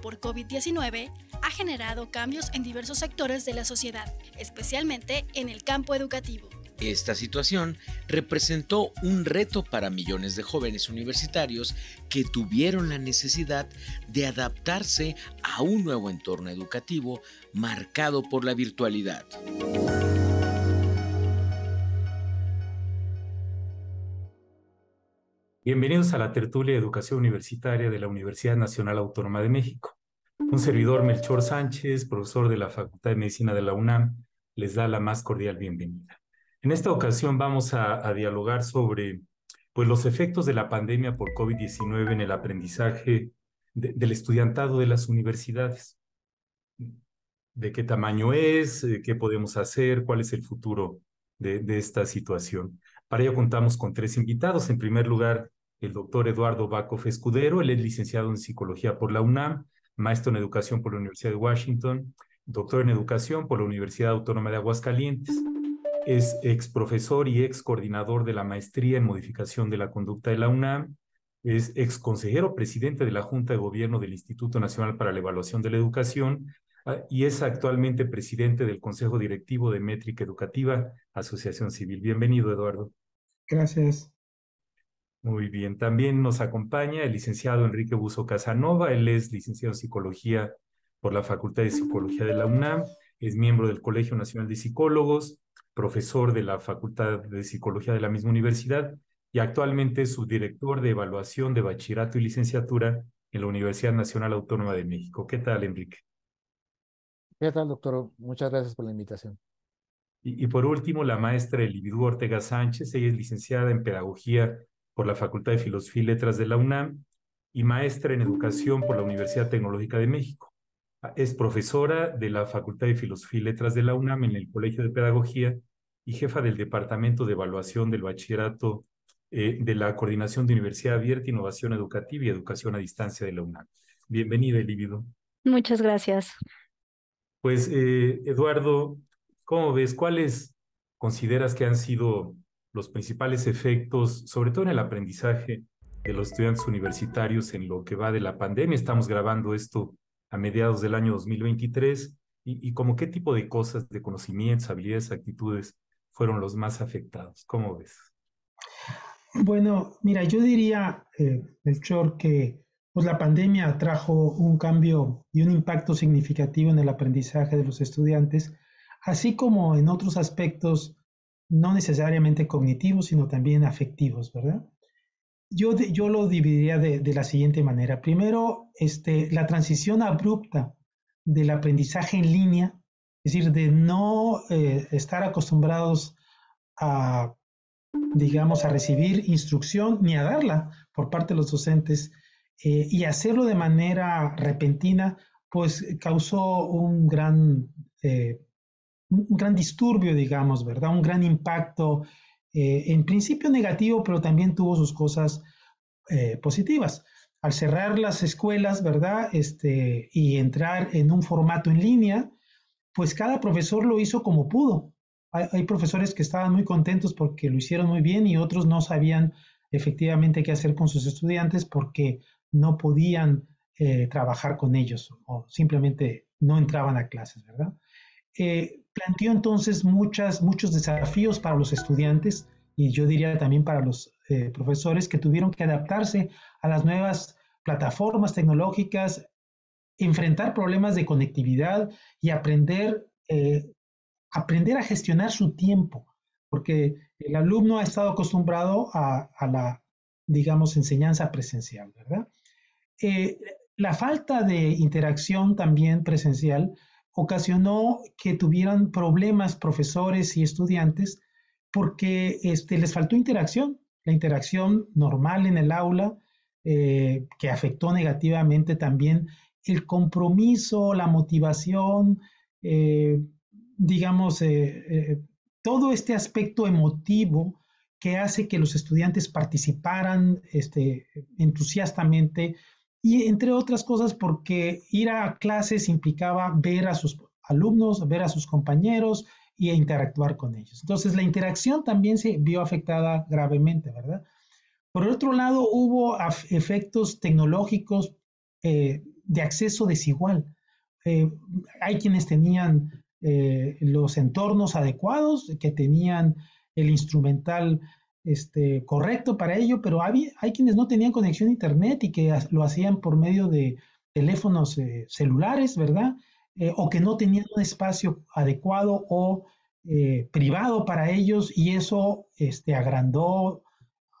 por COVID-19 ha generado cambios en diversos sectores de la sociedad, especialmente en el campo educativo. Esta situación representó un reto para millones de jóvenes universitarios que tuvieron la necesidad de adaptarse a un nuevo entorno educativo marcado por la virtualidad. Bienvenidos a la tertulia de educación universitaria de la Universidad Nacional Autónoma de México. Un servidor, Melchor Sánchez, profesor de la Facultad de Medicina de la UNAM, les da la más cordial bienvenida. En esta ocasión vamos a, dialogar sobre pues, los efectos de la pandemia por COVID-19 en el aprendizaje del estudiantado de las universidades. ¿De qué tamaño es? Eh, ¿Qué podemos hacer? ¿Cuál es el futuro de, de esta situación? Para ello contamos con tres invitados. En primer lugar, el doctor Eduardo Baco Escudero. Él es licenciado en psicología por la UNAM, maestro en educación por la Universidad de Washington, doctor en educación por la Universidad Autónoma de Aguascalientes. Es ex profesor y ex coordinador de la maestría en modificación de la conducta de la UNAM. Es ex consejero presidente de la Junta de Gobierno del Instituto Nacional para la Evaluación de la Educación ah, y es actualmente presidente del Consejo Directivo de Métrica Educativa, Asociación Civil. Bienvenido, Eduardo. Gracias. Muy bien, también nos acompaña el licenciado Enrique Buzo Casanova, él es licenciado en psicología por la Facultad de Psicología de la UNAM, es miembro del Colegio Nacional de Psicólogos, profesor de la Facultad de Psicología de la misma universidad y actualmente es subdirector de evaluación de bachillerato y licenciatura en la Universidad Nacional Autónoma de México. ¿Qué tal, Enrique? ¿Qué tal, doctor? Muchas gracias por la invitación. Y, por último, la maestra Elividú Ortega Sánchez, ella es licenciada en Pedagogía por la Facultad de Filosofía y Letras de la UNAM y maestra en Educación por la Universidad Tecnológica de México. Es profesora de la Facultad de Filosofía y Letras de la UNAM en el Colegio de Pedagogía y jefa del Departamento de Evaluación del Bachillerato eh, de la Coordinación de Universidad Abierta, Innovación Educativa y Educación a Distancia de la UNAM. Bienvenida, Elíbido. Muchas gracias. Pues, eh, Eduardo, ¿cómo ves? ¿Cuáles consideras que han sido los principales efectos, sobre todo en el aprendizaje de los estudiantes universitarios en lo que va de la pandemia. Estamos grabando esto a mediados del año 2023 y, como qué tipo de cosas, de conocimientos, habilidades, actitudes fueron los más afectados. ¿Cómo ves? Bueno, mira, yo diría, eh, que pues, la pandemia trajo un cambio y un impacto significativo en el aprendizaje de los estudiantes, así como en otros aspectos no necesariamente cognitivos, sino también afectivos, ¿verdad? Yo, yo lo dividiría de, la siguiente manera. Primero, este, la transición abrupta del aprendizaje en línea, es decir, de no eh, estar acostumbrados a, digamos, a recibir instrucción ni a darla por parte de los docentes eh, y hacerlo de manera repentina, pues causó un gran eh, un gran disturbio, digamos, ¿verdad? Un gran impacto, eh, en principio negativo, pero también tuvo sus cosas eh, positivas. Al cerrar las escuelas, ¿verdad? Este, y entrar en un formato en línea, pues cada profesor lo hizo como pudo. Hay, profesores que estaban muy contentos porque lo hicieron muy bien y otros no sabían efectivamente qué hacer con sus estudiantes porque no podían eh, trabajar con ellos o simplemente no entraban a clases, ¿verdad? Eh, planteó entonces muchas, muchos desafíos para los estudiantes y yo diría también para los eh, profesores que tuvieron que adaptarse a las nuevas plataformas tecnológicas, enfrentar problemas de conectividad y aprender, eh, aprender a gestionar su tiempo, porque el alumno ha estado acostumbrado a, la, digamos, enseñanza presencial, ¿verdad? la falta de interacción también presencial ocasionó que tuvieran problemas profesores y estudiantes porque este, les faltó interacción, la interacción normal en el aula, eh, que afectó negativamente también el compromiso, la motivación, eh, digamos, eh, todo este aspecto emotivo que hace que los estudiantes participaran este, entusiastamente y entre otras cosas porque ir a clases implicaba ver a sus alumnos, ver a sus compañeros y e interactuar con ellos. Entonces la interacción también se vio afectada gravemente, ¿verdad? Por otro lado, hubo efectos tecnológicos eh, de acceso desigual. Eh, hay quienes tenían eh, los entornos adecuados, que tenían el instrumental este, correcto para ello, pero hay quienes no tenían conexión a Internet y que lo hacían por medio de teléfonos eh, celulares, ¿verdad? Eh, o que no tenían un espacio adecuado o eh, privado para ellos y eso este, agrandó,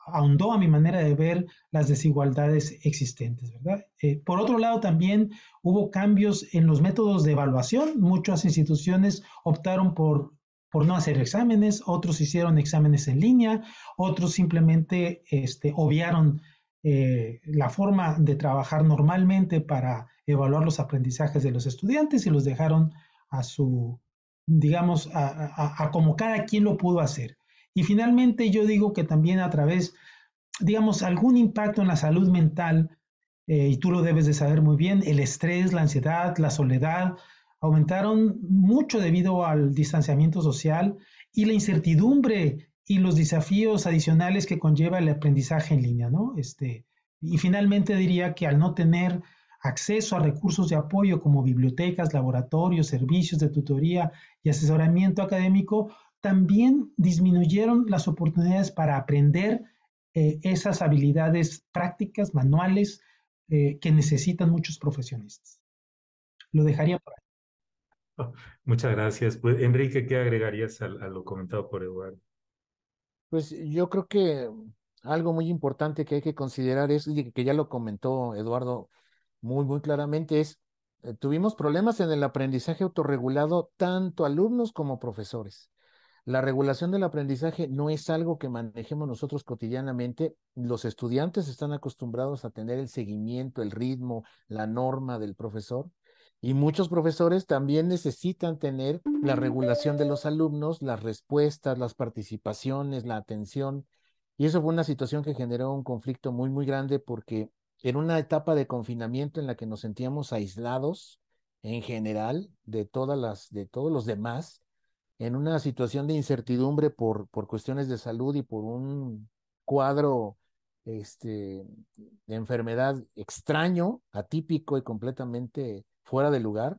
ahondó a mi manera de ver las desigualdades existentes, ¿verdad? por otro lado, también hubo cambios en los métodos de evaluación. Muchas instituciones optaron por por no hacer exámenes, otros hicieron exámenes en línea, otros simplemente este, obviaron eh, la forma de trabajar normalmente para evaluar los aprendizajes de los estudiantes y los dejaron a su, digamos, a, como cada quien lo pudo hacer. Y finalmente yo digo que también a través, digamos, algún impacto en la salud mental, eh, y tú lo debes de saber muy bien, el estrés, la ansiedad, la soledad, aumentaron mucho debido al distanciamiento social y la incertidumbre y los desafíos adicionales que conlleva el aprendizaje en línea, ¿no? Este, y finalmente diría que al no tener acceso a recursos de apoyo como bibliotecas, laboratorios, servicios de tutoría y asesoramiento académico, también disminuyeron las oportunidades para aprender eh, esas habilidades prácticas, manuales, eh, que necesitan muchos profesionistas. Lo dejaría por ahí. Muchas gracias. Pues, Enrique, ¿qué agregarías a, lo comentado por Eduardo? Pues yo creo que algo muy importante que hay que considerar es, que ya lo comentó Eduardo muy, muy claramente, es eh, tuvimos problemas en el aprendizaje autorregulado, tanto alumnos como profesores. La regulación del aprendizaje no es algo que manejemos nosotros cotidianamente. Los estudiantes están acostumbrados a tener el seguimiento, el ritmo, la norma del profesor. Y muchos profesores también necesitan tener la regulación de los alumnos, las respuestas, las participaciones, la atención. Y eso fue una situación que generó un conflicto muy, muy grande porque en una etapa de confinamiento en la que nos sentíamos aislados en general de todas las, de todos los demás, en una situación de incertidumbre por, por cuestiones de salud y por un cuadro este, de enfermedad extraño, atípico y completamente fuera de lugar.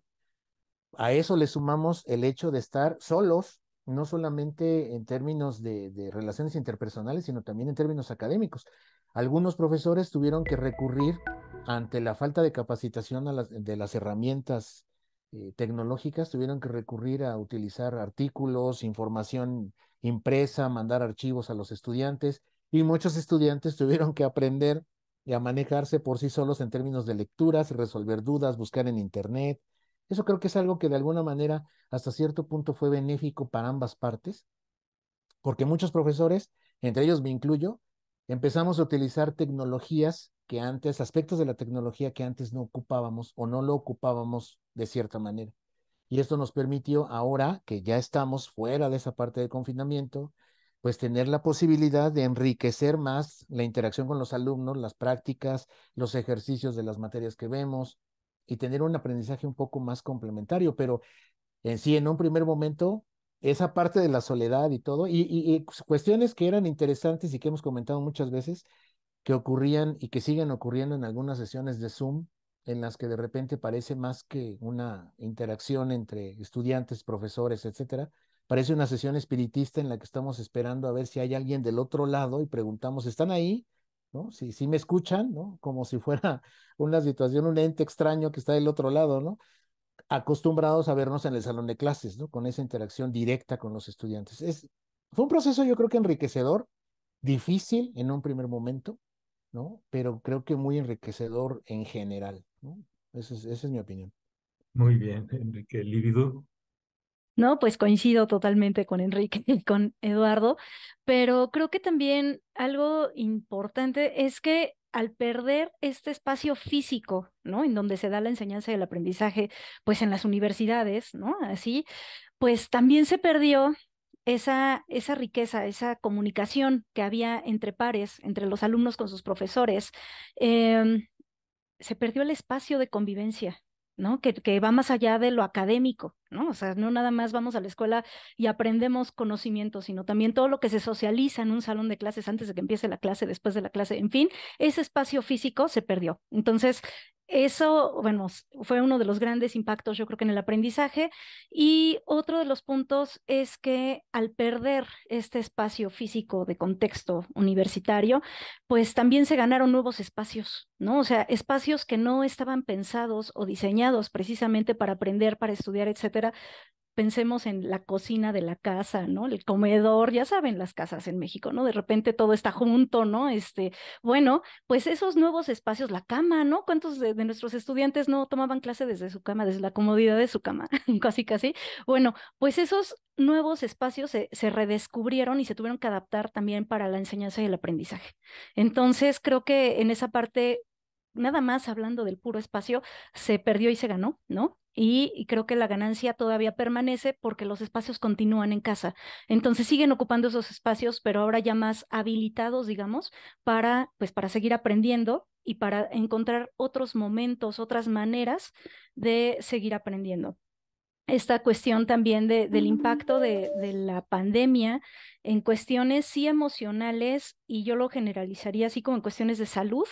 A eso le sumamos el hecho de estar solos, no solamente en términos de, relaciones interpersonales, sino también en términos académicos. Algunos profesores tuvieron que recurrir ante la falta de capacitación de las herramientas eh, tecnológicas, tuvieron que recurrir a utilizar artículos, información impresa, mandar archivos a los estudiantes y muchos estudiantes tuvieron que aprender y a manejarse por sí solos en términos de lecturas, resolver dudas, buscar en Internet. Eso creo que es algo que de alguna manera hasta cierto punto fue benéfico para ambas partes, porque muchos profesores, entre ellos me incluyo, empezamos a utilizar tecnologías que antes, aspectos de la tecnología que antes no ocupábamos o no lo ocupábamos de cierta manera. Y esto nos permitió ahora que ya estamos fuera de esa parte de confinamiento, pues tener la posibilidad de enriquecer más la interacción con los alumnos, las prácticas, los ejercicios de las materias que vemos y tener un aprendizaje un poco más complementario, pero en sí, en un primer momento, esa parte de la soledad y todo, y, cuestiones que eran interesantes y que hemos comentado muchas veces, que ocurrían y que siguen ocurriendo en algunas sesiones de Zoom, en las que de repente parece más que una interacción entre estudiantes, profesores, etcétera, Parece una sesión espiritista en la que estamos esperando a ver si hay alguien del otro lado y preguntamos, ¿están ahí? ¿No? Si, me escuchan, ¿no? Como si fuera una situación, un ente extraño que está del otro lado, ¿no? Acostumbrados a vernos en el salón de clases, ¿no? Con esa interacción directa con los estudiantes. Es, fue un proceso yo creo que enriquecedor, difícil en un primer momento, ¿no? Pero creo que muy enriquecedor en general, Esa es, mi opinión. Muy bien, Enrique Lívido. No, pues coincido totalmente con Enrique y con Eduardo, pero creo que también algo importante es que al perder este espacio físico, ¿no? En donde se da la enseñanza y el aprendizaje, pues en las universidades, ¿no? Así, pues también se perdió esa, riqueza, esa comunicación que había entre pares, entre los alumnos con sus profesores. Em, se perdió el espacio de convivencia, ¿no? Que, va más allá de lo académico, ¿no? O sea, no nada más vamos a la escuela y aprendemos conocimiento, sino también todo lo que se socializa en un salón de clases antes de que empiece la clase, después de la clase, en fin, ese espacio físico se perdió. Entonces, eso, bueno, fue uno de los grandes impactos, yo creo que en el aprendizaje. Y otro de los puntos es que al perder este espacio físico de contexto universitario, pues también se ganaron nuevos espacios, ¿no? O sea, espacios que no estaban pensados o diseñados precisamente para aprender, para estudiar, etcétera, pensemos en la cocina de la casa, ¿no? El comedor, ya saben las casas en México, ¿no? De repente todo está junto, ¿no? Este, bueno, pues esos nuevos espacios, la cama, ¿no? ¿Cuántos de, nuestros estudiantes no tomaban clase desde su cama, desde la comodidad de su cama, casi casi? Bueno, pues esos nuevos espacios se, redescubrieron y se tuvieron que adaptar también para la enseñanza y el aprendizaje. Entonces, creo que en esa parte, nada más hablando del puro espacio, se perdió y se ganó, ¿no? y creo que la ganancia todavía permanece porque los espacios continúan en casa. Entonces siguen ocupando esos espacios, pero ahora ya más habilitados, digamos, para pues para seguir aprendiendo y para encontrar otros momentos, otras maneras de seguir aprendiendo esta cuestión también de, del impacto de, la pandemia en cuestiones sí emocionales y yo lo generalizaría así como en cuestiones de salud,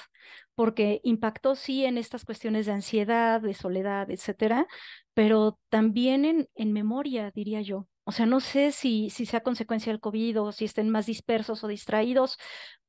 porque impactó sí en estas cuestiones de ansiedad, de soledad, etcétera, pero también en, en memoria, diría yo. O sea, no sé si, si sea consecuencia del COVID o si estén más dispersos o distraídos,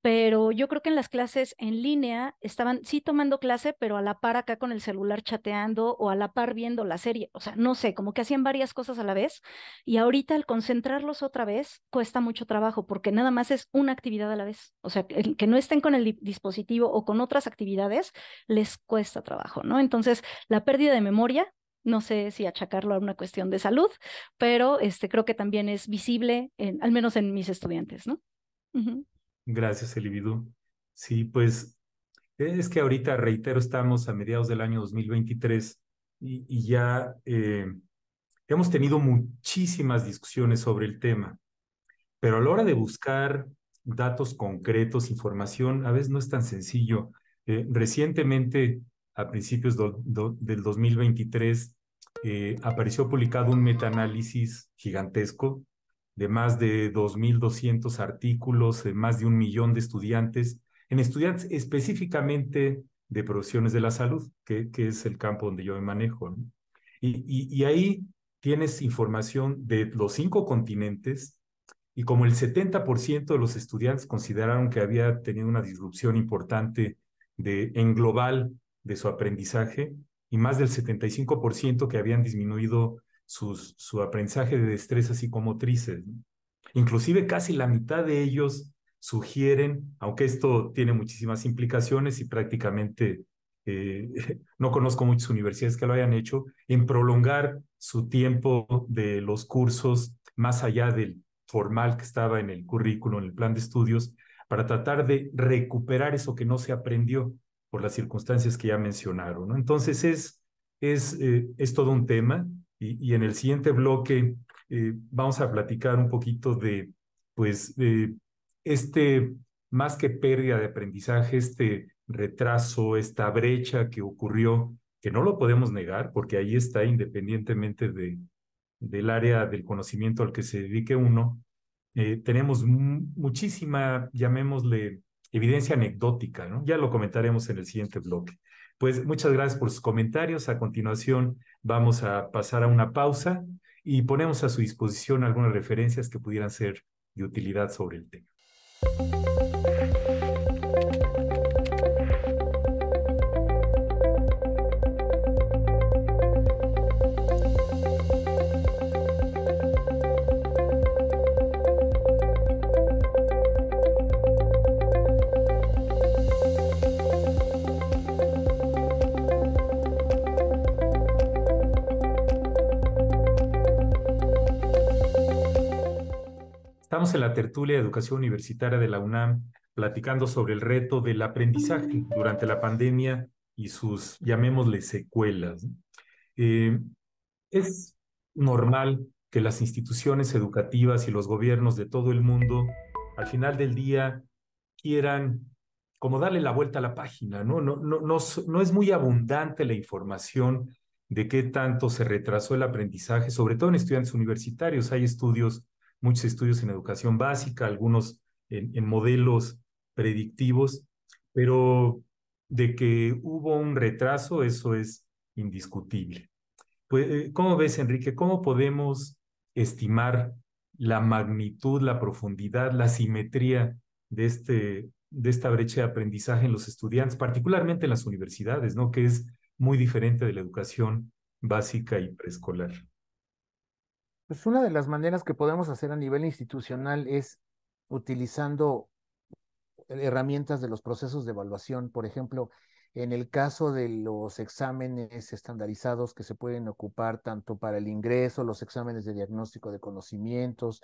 pero yo creo que en las clases en línea estaban sí tomando clase, pero a la par acá con el celular chateando o a la par viendo la serie. O sea, no sé, como que hacían varias cosas a la vez y ahorita al concentrarlos otra vez cuesta mucho trabajo porque nada más es una actividad a la vez. O sea, que no estén con el dispositivo o con otras actividades les cuesta trabajo, ¿no? Entonces, la pérdida de memoria no sé si achacarlo a una cuestión de salud, pero este, creo que también es visible, en, al menos en mis estudiantes, ¿no? Gracias, Elivido. Sí, pues es que ahorita, reitero, estamos a mediados del año 2023 y, y ya eh, hemos tenido muchísimas discusiones sobre el tema, pero a la hora de buscar datos concretos, información, a veces no es tan sencillo. Eh, recientemente a principios del 2023 eh, apareció publicado un metaanálisis gigantesco de más de 2.200 artículos, de más de un millón de estudiantes, en estudiantes específicamente de profesiones de la salud, que, que es el campo donde yo me manejo. Y, y, ahí tienes información de los cinco continentes, y como el 70% de los estudiantes consideraron que había tenido una disrupción importante de, en global de su aprendizaje y más del 75% que habían disminuido su aprendizaje de destrezas psicomotrices. Inclusive casi la mitad de ellos sugieren, aunque esto tiene muchísimas implicaciones y prácticamente eh, no conozco muchas universidades que lo hayan hecho, en prolongar su tiempo de los cursos más allá del formal que estaba en el currículo, en el plan de estudios, para tratar de recuperar eso que no se aprendió por las circunstancias que ya mencionaron. Entonces es, es, eh, es todo un tema y, en el siguiente bloque eh, vamos a platicar un poquito de, pues, este, más que pérdida de aprendizaje, este retraso, esta brecha que ocurrió, que no lo podemos negar porque ahí está independientemente de, del área del conocimiento al que se dedique uno. Eh, tenemos muchísima, llamémosle, evidencia anecdótica, ¿no? Ya lo comentaremos en el siguiente bloque. Pues muchas gracias por sus comentarios. A continuación vamos a pasar a una pausa y ponemos a su disposición algunas referencias que pudieran ser de utilidad sobre el tema. tertulia de educación universitaria de la UNAM platicando sobre el reto del aprendizaje durante la pandemia y sus, llamémosle, secuelas. Eh, es normal que las instituciones educativas y los gobiernos de todo el mundo al final del día quieran como darle la vuelta a la página, ¿no? no, no es muy abundante la información de qué tanto se retrasó el aprendizaje, sobre todo en estudiantes universitarios. Hay estudios muchos estudios en educación básica, algunos en, modelos predictivos, pero de que hubo un retraso, eso es indiscutible. Pues, eh, ¿Cómo ves, Enrique? ¿Cómo podemos estimar la magnitud, la profundidad, la simetría de, este, de esta brecha de aprendizaje en los estudiantes, particularmente en las universidades, ¿no? que es muy diferente de la educación básica y preescolar? Pues una de las maneras que podemos hacer a nivel institucional es utilizando herramientas de los procesos de evaluación, por ejemplo, en el caso de los exámenes estandarizados que se pueden ocupar tanto para el ingreso, los exámenes de diagnóstico de conocimientos,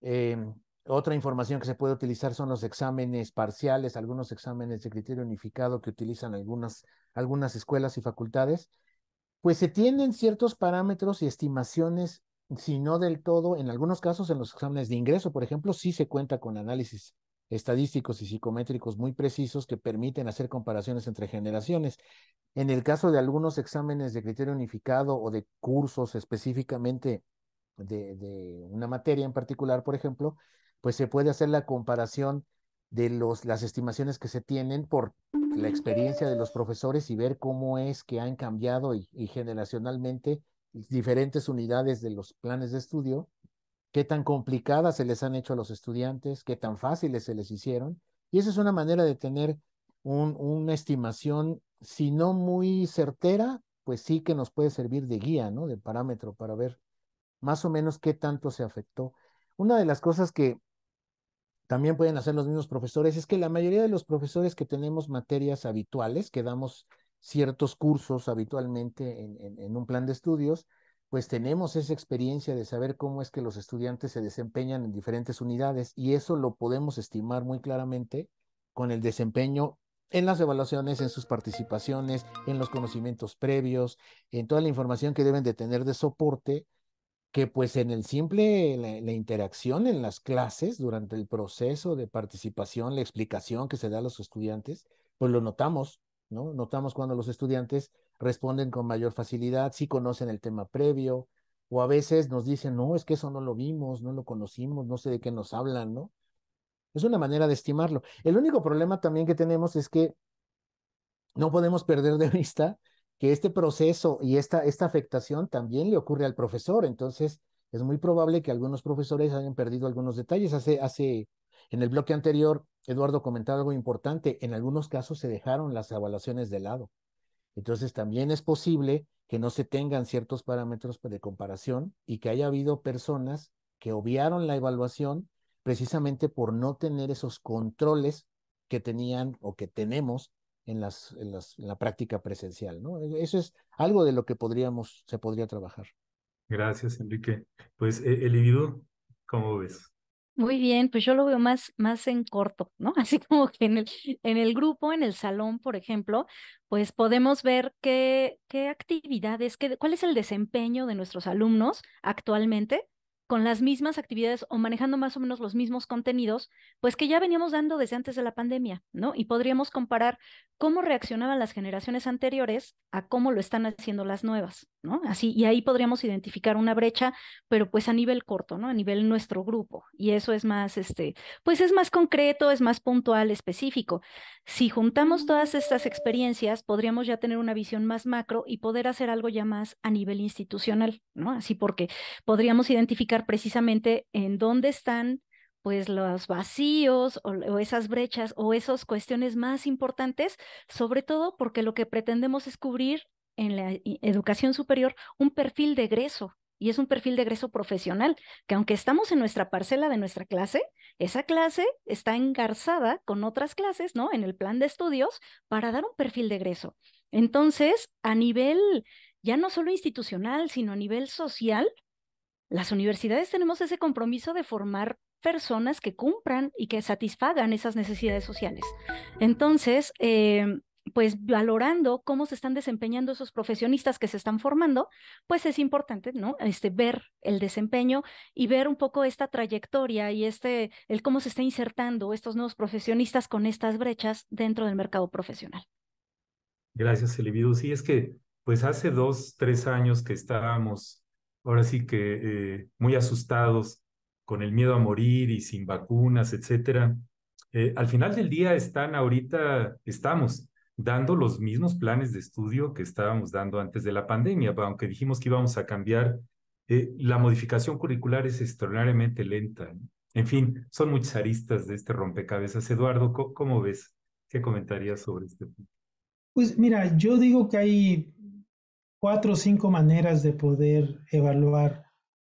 em, otra información que se puede utilizar son los exámenes parciales, algunos exámenes de criterio unificado que utilizan algunas, algunas escuelas y facultades, pues se tienen ciertos parámetros y estimaciones si del todo, en algunos casos en los exámenes de ingreso, por ejemplo, sí se cuenta con análisis estadísticos y psicométricos muy precisos que permiten hacer comparaciones entre generaciones. En el caso de algunos exámenes de criterio unificado o de cursos específicamente de, una materia en particular, por ejemplo, pues se puede hacer la comparación de las estimaciones que se tienen por la experiencia de los profesores y ver cómo es que han cambiado y, y generacionalmente diferentes unidades de los planes de estudio, qué tan complicadas se les han hecho a los estudiantes, qué tan fáciles se les hicieron. Y esa es una manera de tener una estimación, si no muy certera, pues sí que nos puede servir de guía, ¿no? De parámetro para ver más o menos qué tanto se afectó. Una de las cosas que también pueden hacer los mismos profesores es que la mayoría de los profesores que tenemos materias habituales, que damos ciertos cursos habitualmente en, un plan de estudios, pues tenemos esa experiencia de saber cómo es que los estudiantes se desempeñan en diferentes unidades y eso lo podemos estimar muy claramente con el desempeño en las evaluaciones, en sus participaciones, en los conocimientos previos, en toda la información que deben de tener de soporte, que pues en el simple, la, la interacción en las clases, durante el proceso de participación, la explicación que se da a los estudiantes, pues lo notamos, ¿no? Notamos cuando los estudiantes responden con mayor facilidad, sí conocen el tema previo, o a veces nos dicen, no, es que eso no lo vimos, no lo conocimos, no sé de qué nos hablan, ¿no? Es una manera de estimarlo. El único problema también que tenemos es que no podemos perder de vista que este proceso y esta, esta afectación también le ocurre al profesor. Entonces, es muy probable que algunos profesores hayan perdido algunos detalles. Hace, hace en el bloque anterior, Eduardo comentaba algo importante. En algunos casos se dejaron las evaluaciones de lado. Entonces también es posible que no se tengan ciertos parámetros de comparación y que haya habido personas que obviaron la evaluación precisamente por no tener esos controles que tenían o que tenemos en, las, en, la práctica presencial. ¿no? E, eso es algo de lo que podríamos, se podría trabajar. Gracias, Enrique. Pues, e, el ¿cómo ves? Muy bien, pues yo lo veo más, más en corto, ¿no? Así como que en el, en el grupo, en el salón, por ejemplo, pues podemos ver qué, qué actividades, qué, cuál es el desempeño de nuestros alumnos actualmente con las mismas actividades o manejando más o menos los mismos contenidos, pues que ya veníamos dando desde antes de la pandemia, ¿no? Y podríamos comparar cómo reaccionaban las generaciones anteriores a cómo lo están haciendo las nuevas, ¿no? Así, y ahí podríamos identificar una brecha, pero pues a nivel corto, ¿no? A nivel nuestro grupo. Y eso es más, este, pues es más concreto, es más puntual, específico. Si juntamos todas estas experiencias, podríamos ya tener una visión más macro y poder hacer algo ya más a nivel institucional, ¿no? Así porque podríamos identificar precisamente en dónde están pues los vacíos o, esas brechas o esas cuestiones más importantes, sobre todo porque lo que pretendemos es cubrir en la e, educación superior un perfil de egreso y es un perfil de egreso profesional, que aunque estamos en nuestra parcela de nuestra clase, esa clase está engarzada con otras clases, ¿no? En el plan de estudios para dar un perfil de egreso. Entonces, a nivel ya no solo institucional, sino a nivel social, las universidades tenemos ese compromiso de formar personas que cumplan y que satisfagan esas necesidades sociales. Entonces, em, pues valorando cómo se están desempeñando esos profesionistas que se están formando, pues es importante, ¿no? Este, ver el desempeño y ver un poco esta trayectoria y este, el cómo se está insertando estos nuevos profesionistas con estas brechas dentro del mercado profesional. Gracias, Elivido. Sí, es que, pues hace dos, tres años que estábamos ahora sí que eh, muy asustados con el miedo a morir y sin vacunas, etcétera. Eh, al final del día están ahorita, estamos dando los mismos planes de estudio que estábamos dando antes de la pandemia, aunque dijimos que íbamos a cambiar, eh, la modificación curricular es extraordinariamente lenta. En fin, son muchas aristas de este rompecabezas. Eduardo, ¿cómo, ves? ¿Qué comentarías sobre este punto? Pues mira, yo digo que hay cuatro o cinco maneras de poder evaluar,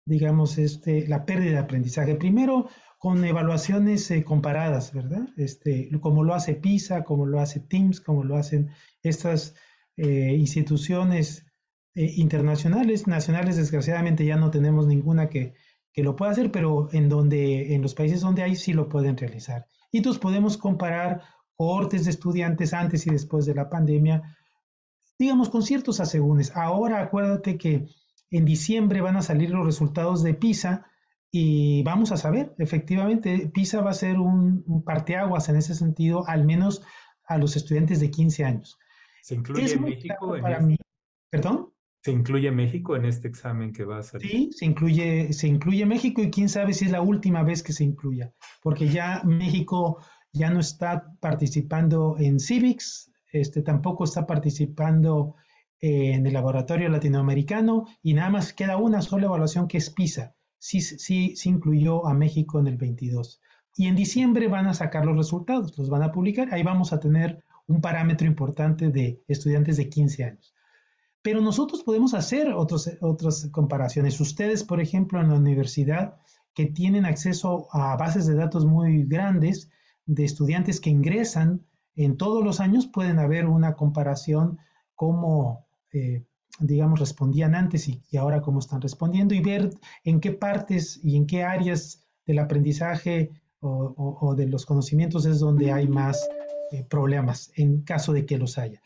digamos, este, la pérdida de aprendizaje. Primero, con evaluaciones eh, comparadas, ¿verdad? Este, como lo hace PISA, como lo hace TIMS, como lo hacen estas eh, instituciones eh, internacionales, nacionales, desgraciadamente ya no tenemos ninguna que, que lo pueda hacer, pero en, donde, en los países donde hay sí lo pueden realizar. Y entonces podemos comparar cohortes de estudiantes antes y después de la pandemia digamos, con ciertos asegúnes. Ahora acuérdate que en diciembre van a salir los resultados de PISA y vamos a saber, efectivamente, PISA va a ser un, parteaguas en ese sentido, al menos a los estudiantes de 15 años. ¿Se incluye México en este... ¿Perdón? ¿Se incluye México en este examen que va a salir? Sí, se incluye, se incluye México y quién sabe si es la última vez que se incluya, porque ya México ya no está participando en Civics, este, tampoco está participando eh, en el laboratorio latinoamericano y nada más queda una sola evaluación que es PISA. Sí, sí, sí incluyó a México en el 22. Y en diciembre van a sacar los resultados, los van a publicar. Ahí vamos a tener un parámetro importante de estudiantes de 15 años. Pero nosotros podemos hacer otros, otras comparaciones. Ustedes, por ejemplo, en la universidad, que tienen acceso a bases de datos muy grandes de estudiantes que ingresan en todos los años pueden haber una comparación como eh, digamos, respondían antes y, ahora cómo están respondiendo y ver en qué partes y en qué áreas del aprendizaje o, de los conocimientos es donde hay más eh, problemas, en caso de que los haya.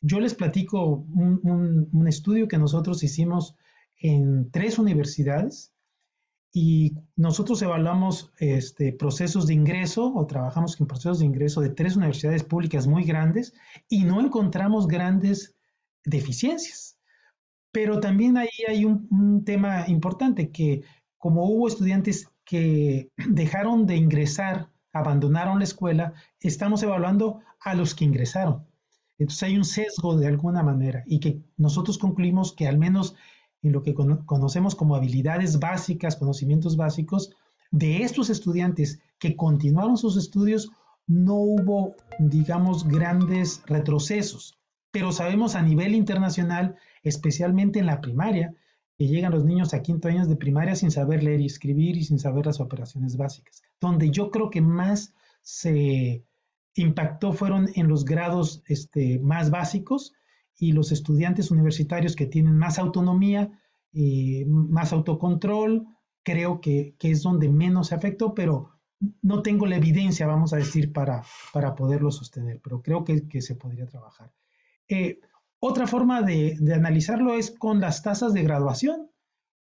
Yo les platico un estudio que nosotros hicimos en tres universidades y nosotros evaluamos este, procesos de ingreso o trabajamos con procesos de ingreso de tres universidades públicas muy grandes y no encontramos grandes deficiencias. Pero también ahí hay un, un tema importante que como hubo estudiantes que dejaron de ingresar, abandonaron la escuela, estamos evaluando a los que ingresaron. Entonces hay un sesgo de alguna manera y que nosotros concluimos que al menos en lo que conocemos como habilidades básicas, conocimientos básicos, de estos estudiantes que continuaron sus estudios, no hubo, digamos, grandes retrocesos. Pero sabemos a nivel internacional, especialmente en la primaria, que llegan los niños a quinto años de primaria sin saber leer y escribir y sin saber las operaciones básicas. Donde yo creo que más se impactó fueron en los grados este, más básicos y los estudiantes universitarios que tienen más autonomía, y más autocontrol, creo que, es donde menos se afectó, pero no tengo la evidencia, vamos a decir, para, para poderlo sostener, pero creo que, que se podría trabajar. Eh, otra forma de, analizarlo es con las tasas de graduación.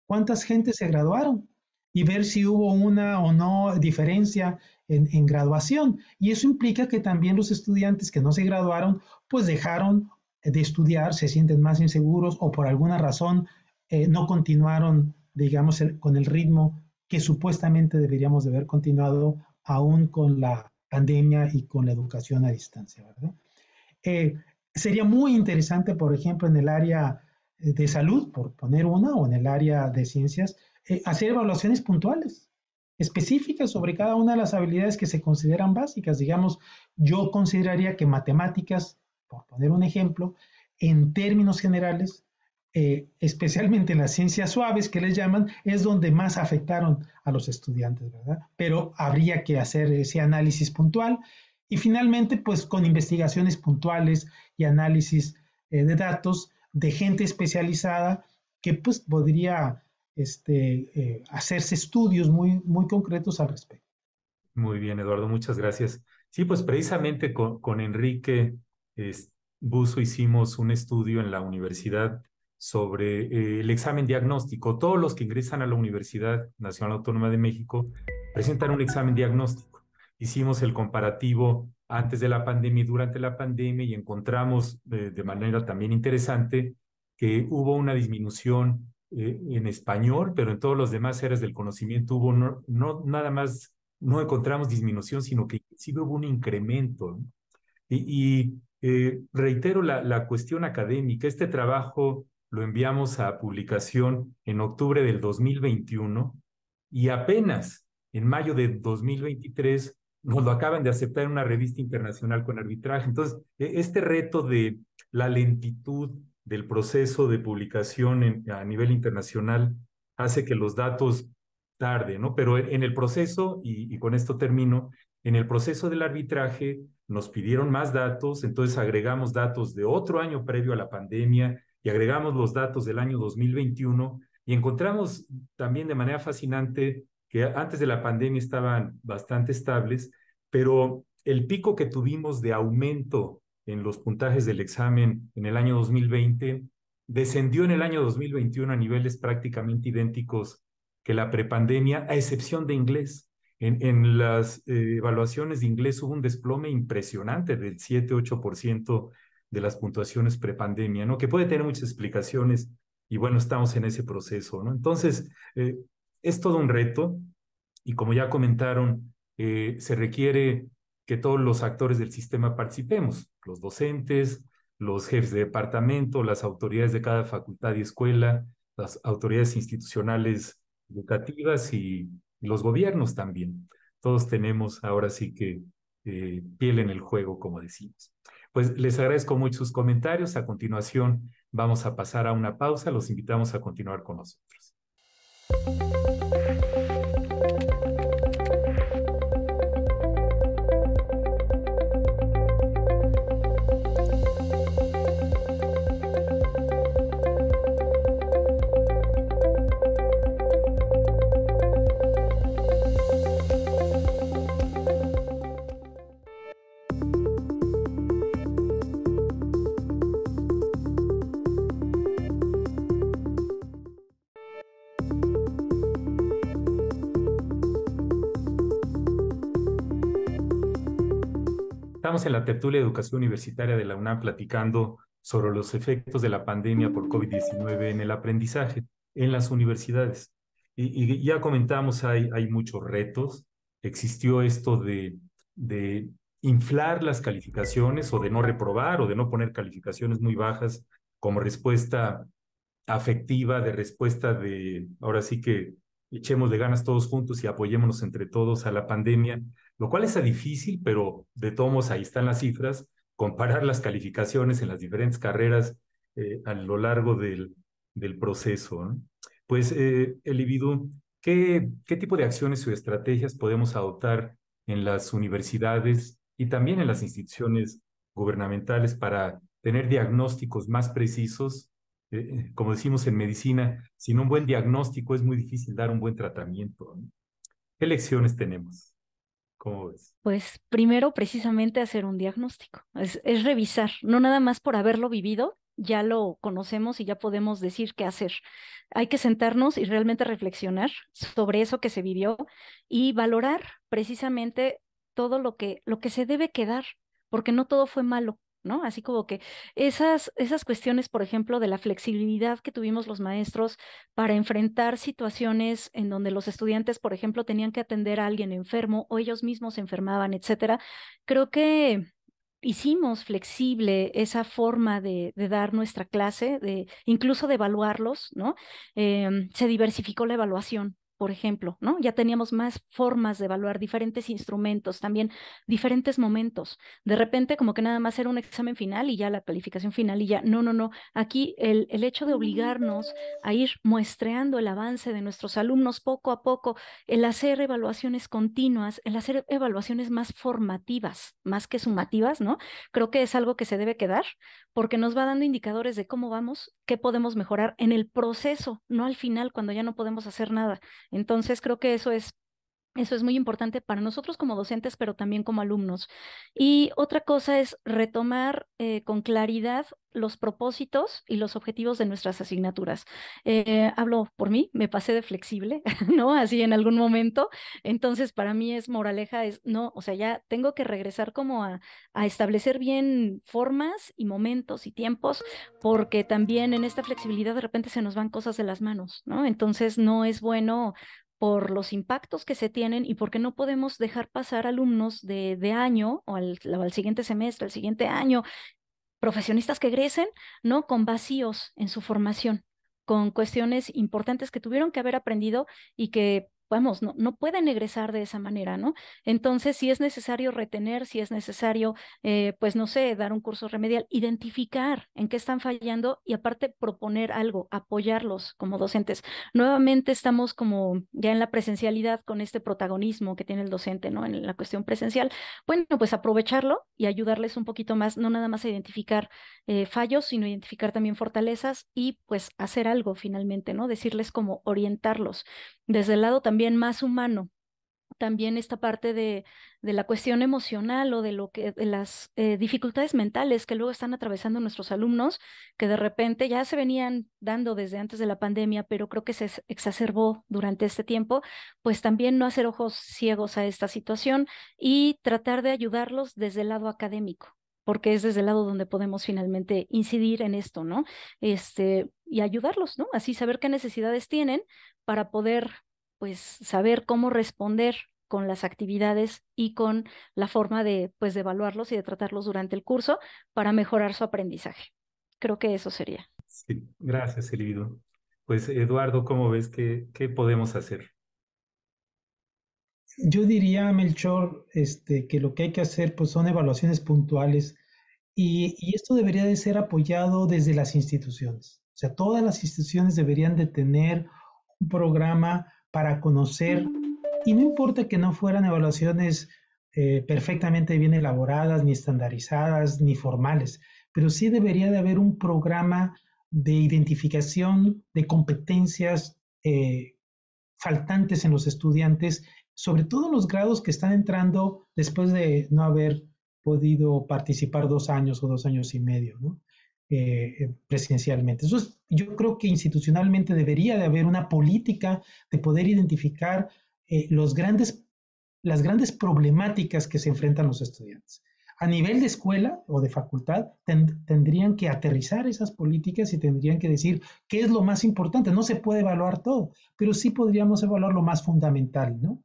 ¿Cuántas gentes se graduaron? Y ver si hubo una o no diferencia en, en graduación. Y eso implica que también los estudiantes que no se graduaron, pues dejaron de estudiar, se sienten más inseguros o por alguna razón eh, no continuaron, digamos, con el ritmo que supuestamente deberíamos de haber continuado aún con la pandemia y con la educación a distancia, eh, sería muy interesante, por ejemplo, en el área eh, de salud, por poner una, o en el área de ciencias, hacer evaluaciones puntuales, específicas sobre cada una de las habilidades que se consideran básicas. Digamos, yo consideraría que matemáticas por poner un ejemplo, en términos generales, eh, especialmente en las ciencias suaves que les llaman, es donde más afectaron a los estudiantes, ¿verdad? Pero habría que hacer ese análisis puntual y finalmente, pues con investigaciones puntuales y análisis eh, de datos de gente especializada que pues podría este, eh, hacerse estudios muy, muy concretos al respecto. Muy bien, Eduardo, muchas gracias. Sí, pues precisamente con Enrique BUSO hicimos un estudio en la universidad sobre eh, el examen diagnóstico. Todos los que ingresan a la Universidad Nacional Autónoma de México presentan un examen diagnóstico. Hicimos el comparativo antes de la pandemia y durante la pandemia y encontramos eh, de manera también interesante que hubo una disminución eh, en español, pero en todos los demás áreas del conocimiento hubo no, no, nada más, no encontramos disminución, sino que sí hubo un incremento. y, y eh, reitero la, la cuestión académica. Este trabajo lo enviamos a publicación en octubre del 2021 y apenas en mayo de 2023 nos lo acaban de aceptar en una revista internacional con arbitraje. Entonces, e, este reto de la lentitud del proceso de publicación a nivel internacional hace que los datos tarden, ¿no? Pero en el proceso, y, y con esto termino, en el proceso del arbitraje nos pidieron más datos, entonces agregamos datos de otro año previo a la pandemia y agregamos los datos del año 2021 y encontramos también de manera fascinante que antes de la pandemia estaban bastante estables, pero el pico que tuvimos de aumento en los puntajes del examen en el año 2020 descendió en el año 2021 a niveles prácticamente idénticos que la prepandemia, a excepción de inglés. En, en las eh, evaluaciones de inglés hubo un desplome impresionante del 7-8% de las puntuaciones prepandemia, ¿no? Que puede tener muchas explicaciones y bueno, estamos en ese proceso, ¿no? Entonces, eh, es todo un reto y como ya comentaron, eh, se requiere que todos los actores del sistema participemos, los docentes, los jefes de departamento, las autoridades de cada facultad y escuela, las autoridades institucionales educativas y los gobiernos también. Todos tenemos ahora sí que eh, piel en el juego, como decimos. Pues les agradezco mucho sus comentarios. A continuación vamos a pasar a una pausa. Los invitamos a continuar con nosotros. la tertulia de educación universitaria de la UNAM platicando sobre los efectos de la pandemia por COVID-19 en el aprendizaje en las universidades. Y, ya comentamos, hay, hay muchos retos. Existió esto de, de inflar las calificaciones o de no reprobar o de no poner calificaciones muy bajas como respuesta afectiva, de respuesta de, ahora sí que echemos de ganas todos juntos y apoyémonos entre todos a la pandemia lo cual es difícil, pero de todos ahí están las cifras, comparar las calificaciones en las diferentes carreras eh, a lo largo del, proceso. Pues, eh, ¿qué, tipo de acciones o estrategias podemos adoptar en las universidades y también en las instituciones gubernamentales para tener diagnósticos más precisos? Eh, eh, como decimos en medicina, sin un buen diagnóstico es muy difícil dar un buen tratamiento. ¿Qué lecciones tenemos? ¿Cómo Pues primero precisamente hacer un diagnóstico, es, revisar, no nada más por haberlo vivido, ya lo conocemos y ya podemos decir qué hacer. Hay que sentarnos y realmente reflexionar sobre eso que se vivió y valorar precisamente todo lo que, lo que se debe quedar, porque no todo fue malo. ¿no? Así como que esas, esas cuestiones, por ejemplo, de la flexibilidad que tuvimos los maestros para enfrentar situaciones en donde los estudiantes, por ejemplo, tenían que atender a alguien enfermo o ellos mismos se enfermaban, etcétera, creo que hicimos flexible esa forma de, de, dar nuestra clase, de incluso de evaluarlos, ¿no? Em, se diversificó la evaluación, por ejemplo, ¿no? Ya teníamos más formas de evaluar, diferentes instrumentos, también diferentes momentos. De repente, como que nada más era un examen final y ya la calificación final y ya, no, no, no. Aquí el, el hecho de obligarnos a ir muestreando el avance de nuestros alumnos poco a poco, el hacer evaluaciones continuas, el hacer evaluaciones más formativas, más que sumativas, ¿no? Creo que es algo que se debe quedar porque nos va dando indicadores de cómo vamos, qué podemos mejorar en el proceso, no al final cuando ya no podemos hacer nada. Entonces creo que eso es eso es muy importante para nosotros como docentes, pero también como alumnos. Y otra cosa es retomar eh, con claridad los propósitos y los objetivos de nuestras asignaturas. Eh, hablo por mí, me pasé de flexible, ¿no? Así en algún momento. Entonces, para mí es moraleja, es no, o sea, ya tengo que regresar como a, a establecer bien formas y momentos y tiempos, porque también en esta flexibilidad de repente se nos van cosas de las manos, ¿no? Entonces, no es bueno por los impactos que se tienen y porque no podemos dejar pasar alumnos de, año o al, al siguiente semestre, al siguiente año, profesionistas que egresen, ¿no? Con vacíos en su formación, con cuestiones importantes que tuvieron que haber aprendido y que vamos, no, no pueden egresar de esa manera, ¿no? Entonces, si es necesario retener, si es necesario, eh, pues no sé, dar un curso remedial, identificar en qué están fallando y aparte proponer algo, apoyarlos como docentes. Nuevamente estamos como ya en la presencialidad con este protagonismo que tiene el docente, ¿no? En la cuestión presencial. Bueno, pues aprovecharlo y ayudarles un poquito más, no nada más a identificar eh, fallos, sino identificar también fortalezas y pues hacer algo finalmente, ¿no? Decirles cómo orientarlos. Desde el lado también también más humano. También esta parte de, la cuestión emocional o de lo que de las eh, dificultades mentales que luego están atravesando nuestros alumnos, que de repente ya se venían dando desde antes de la pandemia, pero creo que se exacerbó durante este tiempo, pues también no hacer ojos ciegos a esta situación y tratar de ayudarlos desde el lado académico porque es desde el lado donde podemos finalmente incidir en esto, ¿no? Este, y ayudarlos, ¿no? Así saber qué necesidades tienen para poder pues saber cómo responder con las actividades y con la forma de, pues, de evaluarlos y de tratarlos durante el curso para mejorar su aprendizaje. Creo que eso sería. Sí, gracias, Elivido. Pues, Eduardo, ¿cómo ves? que qué podemos hacer? Yo diría, Melchor, este, que lo que hay que hacer pues, son evaluaciones puntuales y, y esto debería de ser apoyado desde las instituciones. O sea, todas las instituciones deberían de tener un programa para conocer, y no importa que no fueran evaluaciones eh, perfectamente bien elaboradas, ni estandarizadas, ni formales, pero sí debería de haber un programa de identificación de competencias eh, faltantes en los estudiantes, sobre todo en los grados que están entrando después de no haber podido participar dos años o dos años y medio, ¿no? eh, eh presencialmente. yo creo que institucionalmente debería de haber una política de poder identificar eh, los grandes, las grandes problemáticas que se enfrentan los estudiantes. A nivel de escuela o de facultad, tendrían que aterrizar esas políticas y tendrían que decir qué es lo más importante. No se puede evaluar todo, pero sí podríamos evaluar lo más fundamental, ¿no?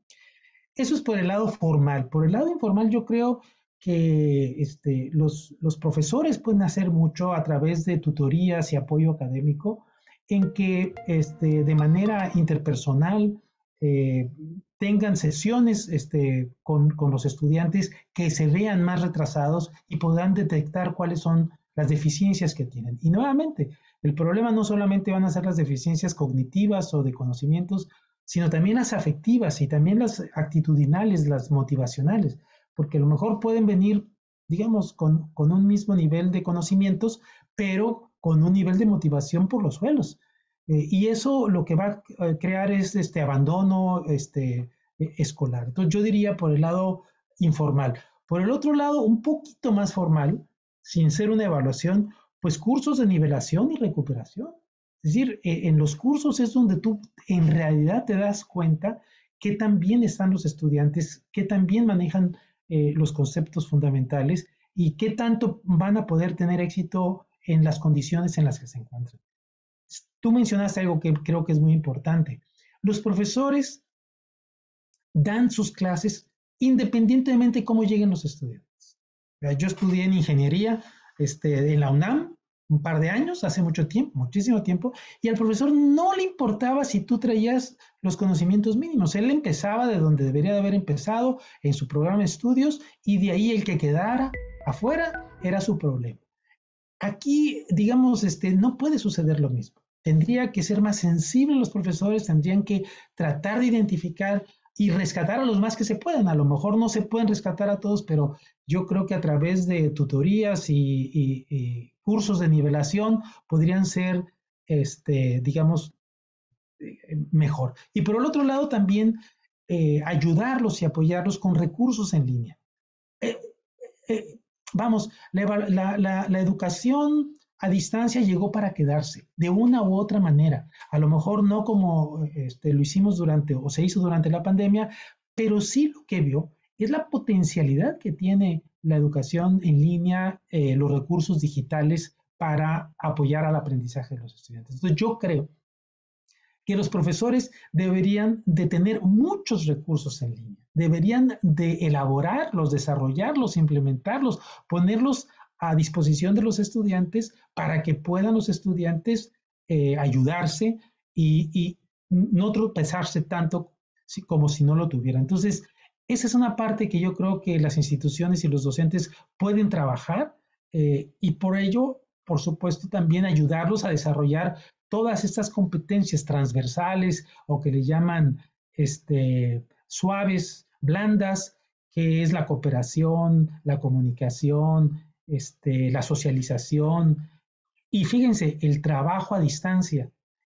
Eso es por el lado formal. Por el lado informal, yo creo que este, los, profesores pueden hacer mucho a través de tutorías y apoyo académico, en que este, de manera interpersonal eh, tengan sesiones este, con, con, los estudiantes que se vean más retrasados y puedan detectar cuáles son las deficiencias que tienen. Y nuevamente, el problema no solamente van a ser las deficiencias cognitivas o de conocimientos, sino también las afectivas y también las actitudinales, las motivacionales porque a lo mejor pueden venir, digamos, con, con un mismo nivel de conocimientos, pero con un nivel de motivación por los suelos. Eh, y eso lo que va a eh, crear es este abandono este, e, escolar. Entonces yo diría por el lado informal. Por el otro lado, un poquito más formal, sin ser una evaluación, pues cursos de nivelación y recuperación. Es decir, e, en los cursos es donde tú en realidad te das cuenta qué tan bien están los estudiantes, qué tan bien manejan eh, los conceptos fundamentales y qué tanto van a poder tener éxito en las condiciones en las que se encuentran. Tú mencionaste algo que creo que es muy importante. Los profesores dan sus clases independientemente de cómo lleguen los estudiantes. Yo estudié en ingeniería este, en la UNAM un par de años, hace mucho tiempo, muchísimo tiempo, y al profesor no le importaba si tú traías los conocimientos mínimos. Él empezaba de donde debería de haber empezado en su programa de estudios y de ahí el que quedara afuera era su problema. Aquí, digamos, este, no puede suceder lo mismo. Tendría que ser más sensible los profesores, tendrían que tratar de identificar y rescatar a los más que se puedan. A lo mejor no se pueden rescatar a todos, pero yo creo que a través de tutorías y cursos de nivelación podrían ser, este, digamos, eh, eh, mejor. Y por el otro lado también eh, ayudarlos y apoyarlos con recursos en línea. vamos, la, educación a distancia llegó para quedarse, de una u otra manera. A lo mejor no como este, lo hicimos durante o se hizo durante la pandemia, pero sí lo que vio es la potencialidad que tiene la educación en línea, eh, los recursos digitales para apoyar al aprendizaje de los estudiantes. Entonces yo creo que los profesores deberían de tener muchos recursos en línea, deberían de elaborarlos, desarrollarlos, implementarlos, ponerlos a disposición de los estudiantes para que puedan los estudiantes eh, ayudarse y, y no tropezarse tanto como si no lo tuvieran. Entonces, esa es una parte que yo creo que las instituciones y los docentes pueden trabajar eh, y por ello, por supuesto, también ayudarlos a desarrollar todas estas competencias transversales o que le llaman este, suaves, blandas, que es la cooperación, la comunicación, este, la socialización. Y fíjense, el trabajo a distancia,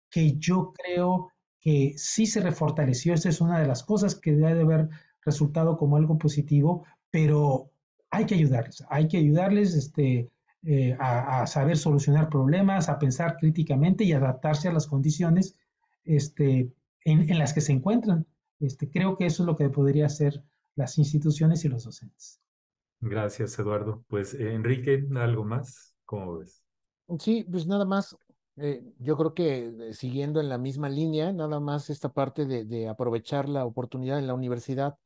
que yo creo que sí se refortaleció. Esta es una de las cosas que debe haber resultado como algo positivo, pero hay que ayudarles, hay que ayudarles este, eh, a, saber solucionar problemas, a pensar críticamente y adaptarse a las condiciones este, en, las que se encuentran. Este, creo que eso es lo que podría hacer las instituciones y los docentes. Gracias, Eduardo. Pues, eh, Enrique, ¿algo más? ¿Cómo ves? Sí, pues nada más. Eh, yo creo que siguiendo en la misma línea, nada más esta parte de, de aprovechar la oportunidad en la universidad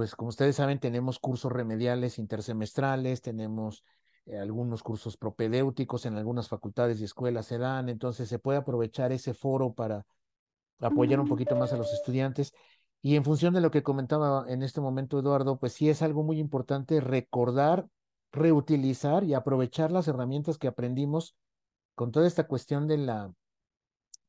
pues como ustedes saben, tenemos cursos remediales intersemestrales, tenemos eh, algunos cursos propedéuticos en algunas facultades y escuelas se dan, entonces se puede aprovechar ese foro para apoyar un poquito más a los estudiantes. Y en función de lo que comentaba en este momento Eduardo, pues sí es algo muy importante recordar, reutilizar y aprovechar las herramientas que aprendimos con toda esta cuestión de la,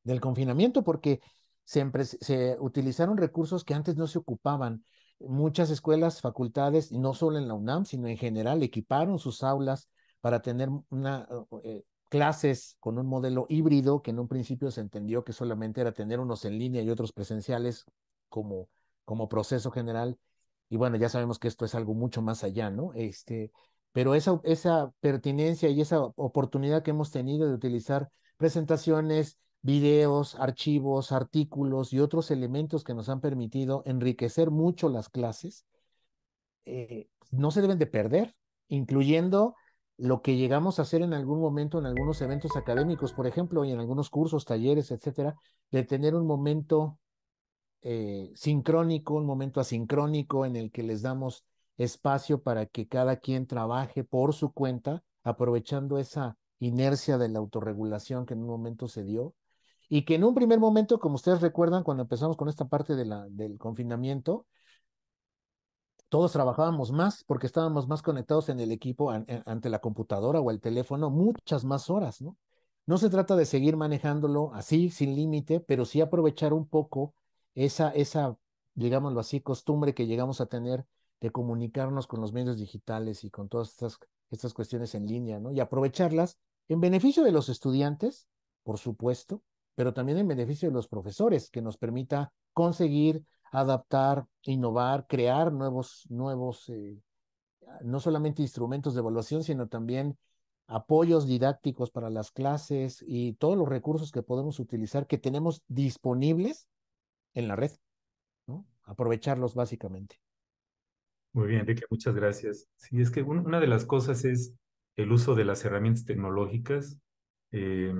del confinamiento, porque se utilizaron recursos que antes no se ocupaban muchas escuelas, facultades, no solo en la UNAM, sino en general, equiparon sus aulas para tener una, eh, clases con un modelo híbrido que en un principio se entendió que solamente era tener unos en línea y otros presenciales como, como proceso general. Y bueno, ya sabemos que esto es algo mucho más allá, ¿no? Este, pero esa, esa pertinencia y esa oportunidad que hemos tenido de utilizar presentaciones, videos, archivos, artículos y otros elementos que nos han permitido enriquecer mucho las clases, eh, no se deben de perder, incluyendo lo que llegamos a hacer en algún momento en algunos eventos académicos, por ejemplo, y en algunos cursos, talleres, etcétera, de tener un momento eh, sincrónico, un momento asincrónico en el que les damos espacio para que cada quien trabaje por su cuenta, aprovechando esa inercia de la autorregulación que en un momento se dio y que en un primer momento, como ustedes recuerdan, cuando empezamos con esta parte del confinamiento, todos trabajábamos más porque estábamos más conectados en el equipo eh, ante la computadora o el teléfono muchas más horas, ¿no? No se trata de seguir manejándolo así, sin límite, pero sí aprovechar un poco esa, esa, digámoslo así, costumbre que llegamos a tener de comunicarnos con los medios digitales y con todas estas, estas cuestiones en línea, ¿no? Y aprovecharlas en beneficio de los estudiantes, por supuesto, pero también en beneficio de los profesores, que nos permita conseguir, adaptar, innovar, crear nuevos, nuevos eh, no solamente instrumentos de evaluación, sino también apoyos didácticos para las clases y todos los recursos que podemos utilizar que tenemos disponibles en la red, Aprovecharlos básicamente. Muy bien, Enrique, muchas gracias. Sí, es que una de las cosas es el uso de las herramientas tecnológicas. Eh,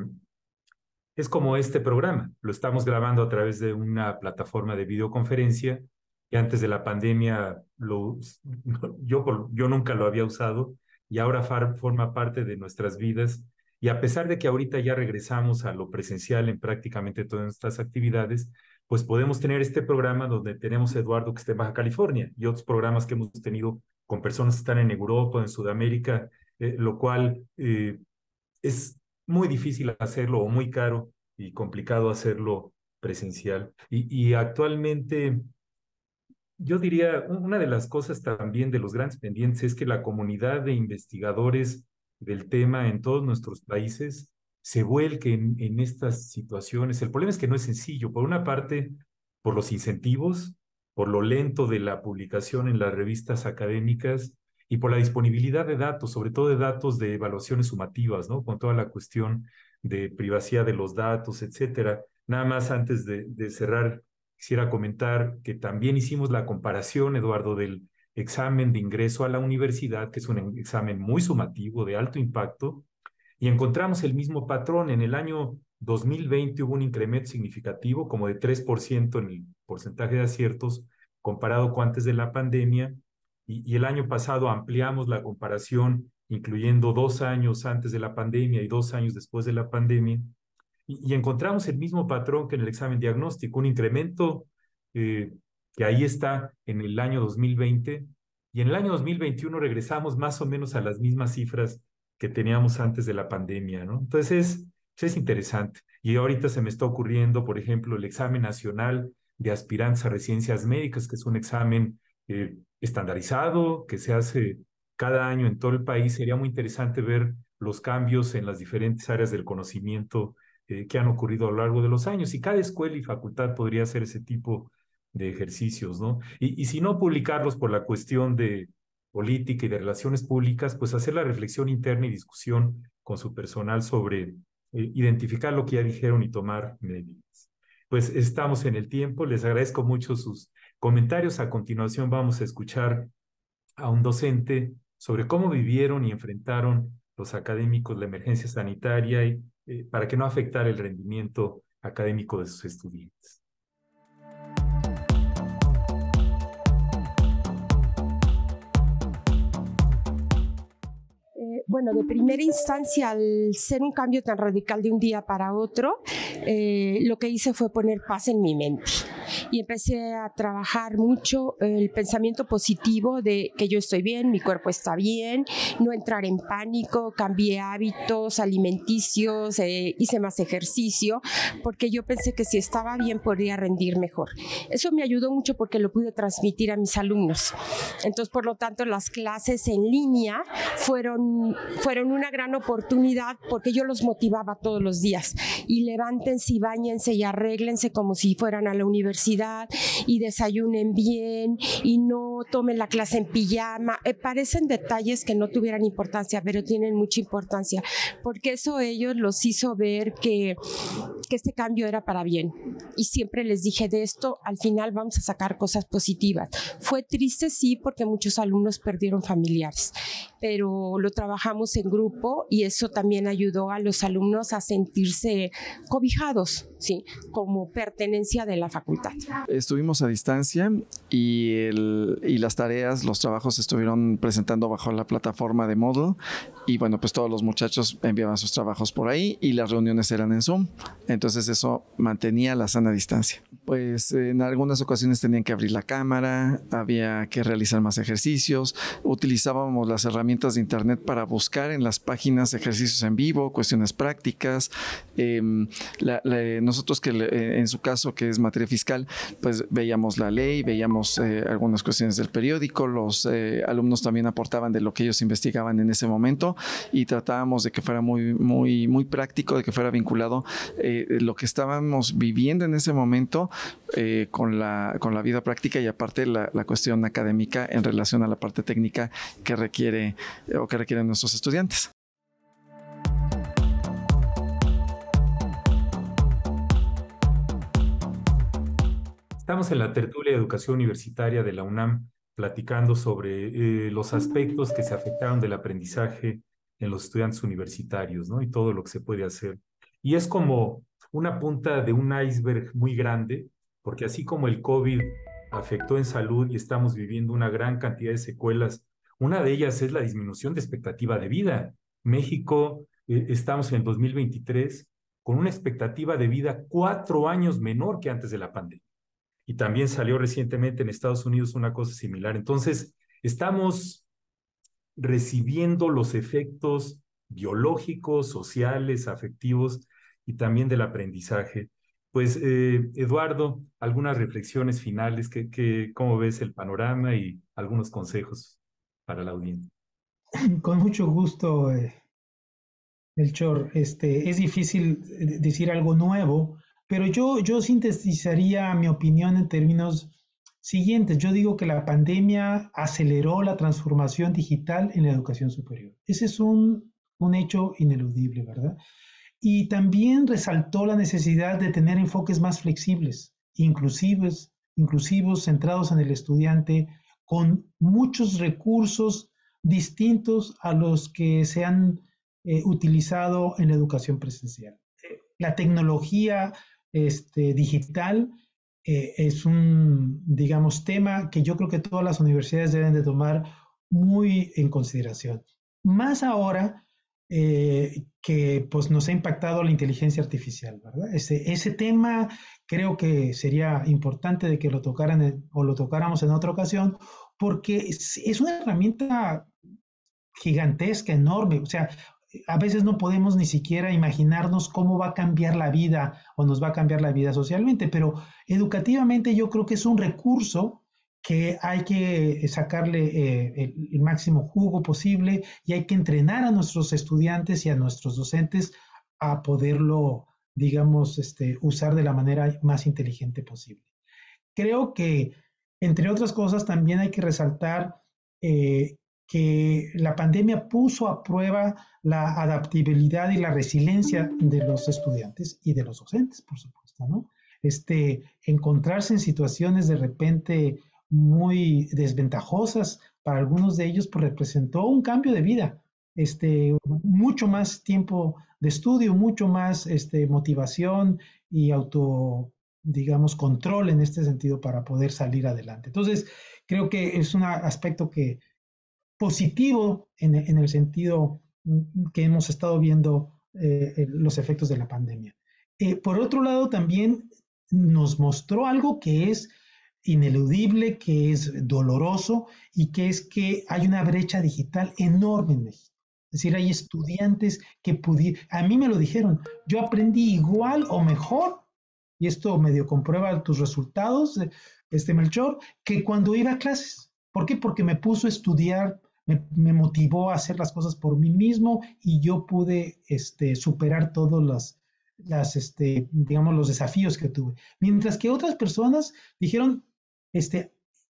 es como este programa, lo estamos grabando a través de una plataforma de videoconferencia que antes de la pandemia yo, yo nunca lo había usado y ahora forma parte de nuestras vidas. Y a pesar de que ahorita ya regresamos a lo presencial en prácticamente todas nuestras actividades, pues podemos tener este programa donde tenemos a Eduardo que está en Baja California y otros programas que hemos tenido con personas que están en Europa, en Sudamérica, eh, lo cual eh, es muy difícil hacerlo o muy caro y complicado hacerlo presencial. Y, actualmente, yo diría, una de las cosas también de los grandes pendientes es que la comunidad de investigadores del tema en todos nuestros países se vuelque en, en estas situaciones. El problema es que no es sencillo. Por una parte, por los incentivos, por lo lento de la publicación en las revistas académicas, y por la disponibilidad de datos, sobre todo de datos de evaluaciones sumativas, ¿no? Con toda la cuestión de privacidad de los datos, etcétera. Nada más antes de, de cerrar, quisiera comentar que también hicimos la comparación, Eduardo, del examen de ingreso a la universidad, que es un examen muy sumativo, de alto impacto, y encontramos el mismo patrón. En el año 2020 hubo un incremento significativo, como de 3% en el porcentaje de aciertos, comparado con antes de la pandemia, y, el año pasado ampliamos la comparación, incluyendo dos años antes de la pandemia y dos años después de la pandemia, y, encontramos el mismo patrón que en el examen diagnóstico, un incremento eh, que ahí está en el año 2020, y en el año 2021 regresamos más o menos a las mismas cifras que teníamos antes de la pandemia, ¿no? Entonces es, es interesante. Y ahorita se me está ocurriendo, por ejemplo, el examen nacional de aspirantes a residencias médicas, que es un examen eh, estandarizado que se hace cada año en todo el país. Sería muy interesante ver los cambios en las diferentes áreas del conocimiento eh, que han ocurrido a lo largo de los años. Y cada escuela y facultad podría hacer ese tipo de ejercicios, ¿no? Y, si no publicarlos por la cuestión de política y de relaciones públicas, pues hacer la reflexión interna y discusión con su personal sobre eh, identificar lo que ya dijeron y tomar medidas. Pues estamos en el tiempo, les agradezco mucho sus comentarios. A continuación vamos a escuchar a un docente sobre cómo vivieron y enfrentaron los académicos la emergencia sanitaria y, eh, para que no afectara el rendimiento académico de sus estudiantes. Bueno, de primera instancia, al ser un cambio tan radical de un día para otro, eh, lo que hice fue poner paz en mi mente y empecé a trabajar mucho el pensamiento positivo de que yo estoy bien, mi cuerpo está bien, no entrar en pánico, cambié hábitos alimenticios, eh, hice más ejercicio, porque yo pensé que si estaba bien podría rendir mejor. Eso me ayudó mucho porque lo pude transmitir a mis alumnos. Entonces, por lo tanto, las clases en línea fueron fueron una gran oportunidad porque yo los motivaba todos los días. Y levántense y bañense y arréglense como si fueran a la universidad y desayunen bien y no tomen la clase en pijama. Eh, parecen detalles que no tuvieran importancia, pero tienen mucha importancia porque eso ellos los hizo ver que, que este cambio era para bien. Y siempre les dije de esto, al final vamos a sacar cosas positivas. Fue triste, sí, porque muchos alumnos perdieron familiares, pero lo trabajamos en grupo y eso también ayudó a los alumnos a sentirse cobijados, ¿sí? Como pertenencia de la facultad. Estuvimos a distancia y, y las tareas, los trabajos estuvieron presentando bajo la plataforma de Moodle y bueno, pues todos los muchachos enviaban sus trabajos por ahí y las reuniones eran en Zoom. Entonces eso mantenía la sana distancia pues eh, en algunas ocasiones tenían que abrir la cámara, había que realizar más ejercicios, utilizábamos las herramientas de internet para buscar en las páginas ejercicios en vivo, cuestiones prácticas. Em, nosotros que eh, en su caso, que es materia fiscal, pues veíamos la ley, veíamos eh, algunas cuestiones del periódico, los alumnos también aportaban de lo que ellos investigaban en ese momento y tratábamos de que fuera muy, muy, muy práctico, de que fuera vinculado lo que estábamos viviendo en ese momento eh, con, la, con la vida práctica y aparte la, la, cuestión académica en relación a la parte técnica que requiere eh, o que requieren nuestros estudiantes. Estamos en la tertulia de educación universitaria de la UNAM platicando sobre eh, los aspectos que se afectaron del aprendizaje en los estudiantes universitarios, ¿no? Y todo lo que se puede hacer. Y es como una punta de un iceberg muy grande, porque así como el COVID afectó en salud y estamos viviendo una gran cantidad de secuelas, una de ellas es la disminución de expectativa de vida. México, eh, estamos en el 2023 con una expectativa de vida cuatro años menor que antes de la pandemia. Y también salió recientemente en Estados Unidos una cosa similar. Entonces, estamos recibiendo los efectos biológicos, sociales, afectivos y también del aprendizaje. Pues, eh, Eduardo, algunas reflexiones finales, que, ¿cómo ves el panorama y algunos consejos para la audiencia? Con mucho gusto, eh, el Chor. Este, es difícil eh, decir algo nuevo, pero yo, yo sintetizaría mi opinión en términos siguientes. Yo digo que la pandemia aceleró la transformación digital en la educación superior. Ese es un, un hecho ineludible, ¿verdad? Y también resaltó la necesidad de tener enfoques más flexibles, inclusivos, inclusivos centrados en el estudiante, con muchos recursos distintos a los que se han eh, utilizado en la educación presencial. Eh, la tecnología este, digital eh, es un, digamos, tema que yo creo que todas las universidades deben de tomar muy en consideración. Más ahora eh, que pues, nos ha impactado la inteligencia artificial, Ese, tema creo que sería importante de que lo tocaran o lo tocáramos en otra ocasión, porque es, es una herramienta gigantesca, enorme, o sea, a veces no podemos ni siquiera imaginarnos cómo va a cambiar la vida o nos va a cambiar la vida socialmente, pero educativamente yo creo que es un recurso que hay que sacarle eh, el, máximo jugo posible y hay que entrenar a nuestros estudiantes y a nuestros docentes a poderlo, digamos, este, usar de la manera más inteligente posible. Creo que, entre otras cosas, también hay que resaltar eh, que la pandemia puso a prueba la adaptabilidad y la resiliencia de los estudiantes y de los docentes, por supuesto, ¿no? Este, encontrarse en situaciones de repente muy desventajosas para algunos de ellos, pues representó un cambio de vida, este, mucho más tiempo de estudio, mucho más este, motivación y auto, digamos, control en este sentido para poder salir adelante. Entonces, creo que es un aspecto que positivo en, en el sentido mm, que hemos estado viendo eh, los efectos de la pandemia. Eh, por otro lado, también nos mostró algo que es ineludible, que es doloroso y que es que hay una brecha digital enorme en México. Es decir, hay estudiantes que pudieron, a mí me lo dijeron, yo aprendí igual o mejor, y esto medio comprueba tus resultados, este Melchor, que cuando iba a clases. ¿Por qué? Porque me puso a estudiar, me, motivó a hacer las cosas por mí mismo y yo pude este, superar todos este, digamos, los desafíos que tuve. Mientras que otras personas dijeron, este,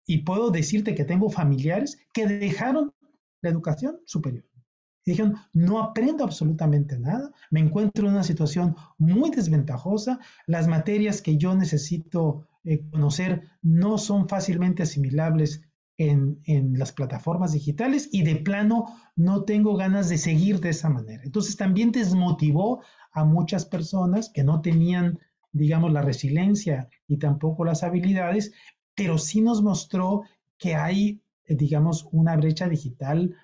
y puedo decirte que tengo familiares que dejaron la educación superior. dijeron, no aprendo absolutamente nada, me encuentro en una situación muy desventajosa, las materias que yo necesito eh, conocer no son fácilmente asimilables en, en, las plataformas digitales y de plano no tengo ganas de seguir de esa manera. Entonces también desmotivó a muchas personas que no tenían, digamos, la resiliencia y tampoco las habilidades pero sí nos mostró que hay, eh, digamos, una brecha digital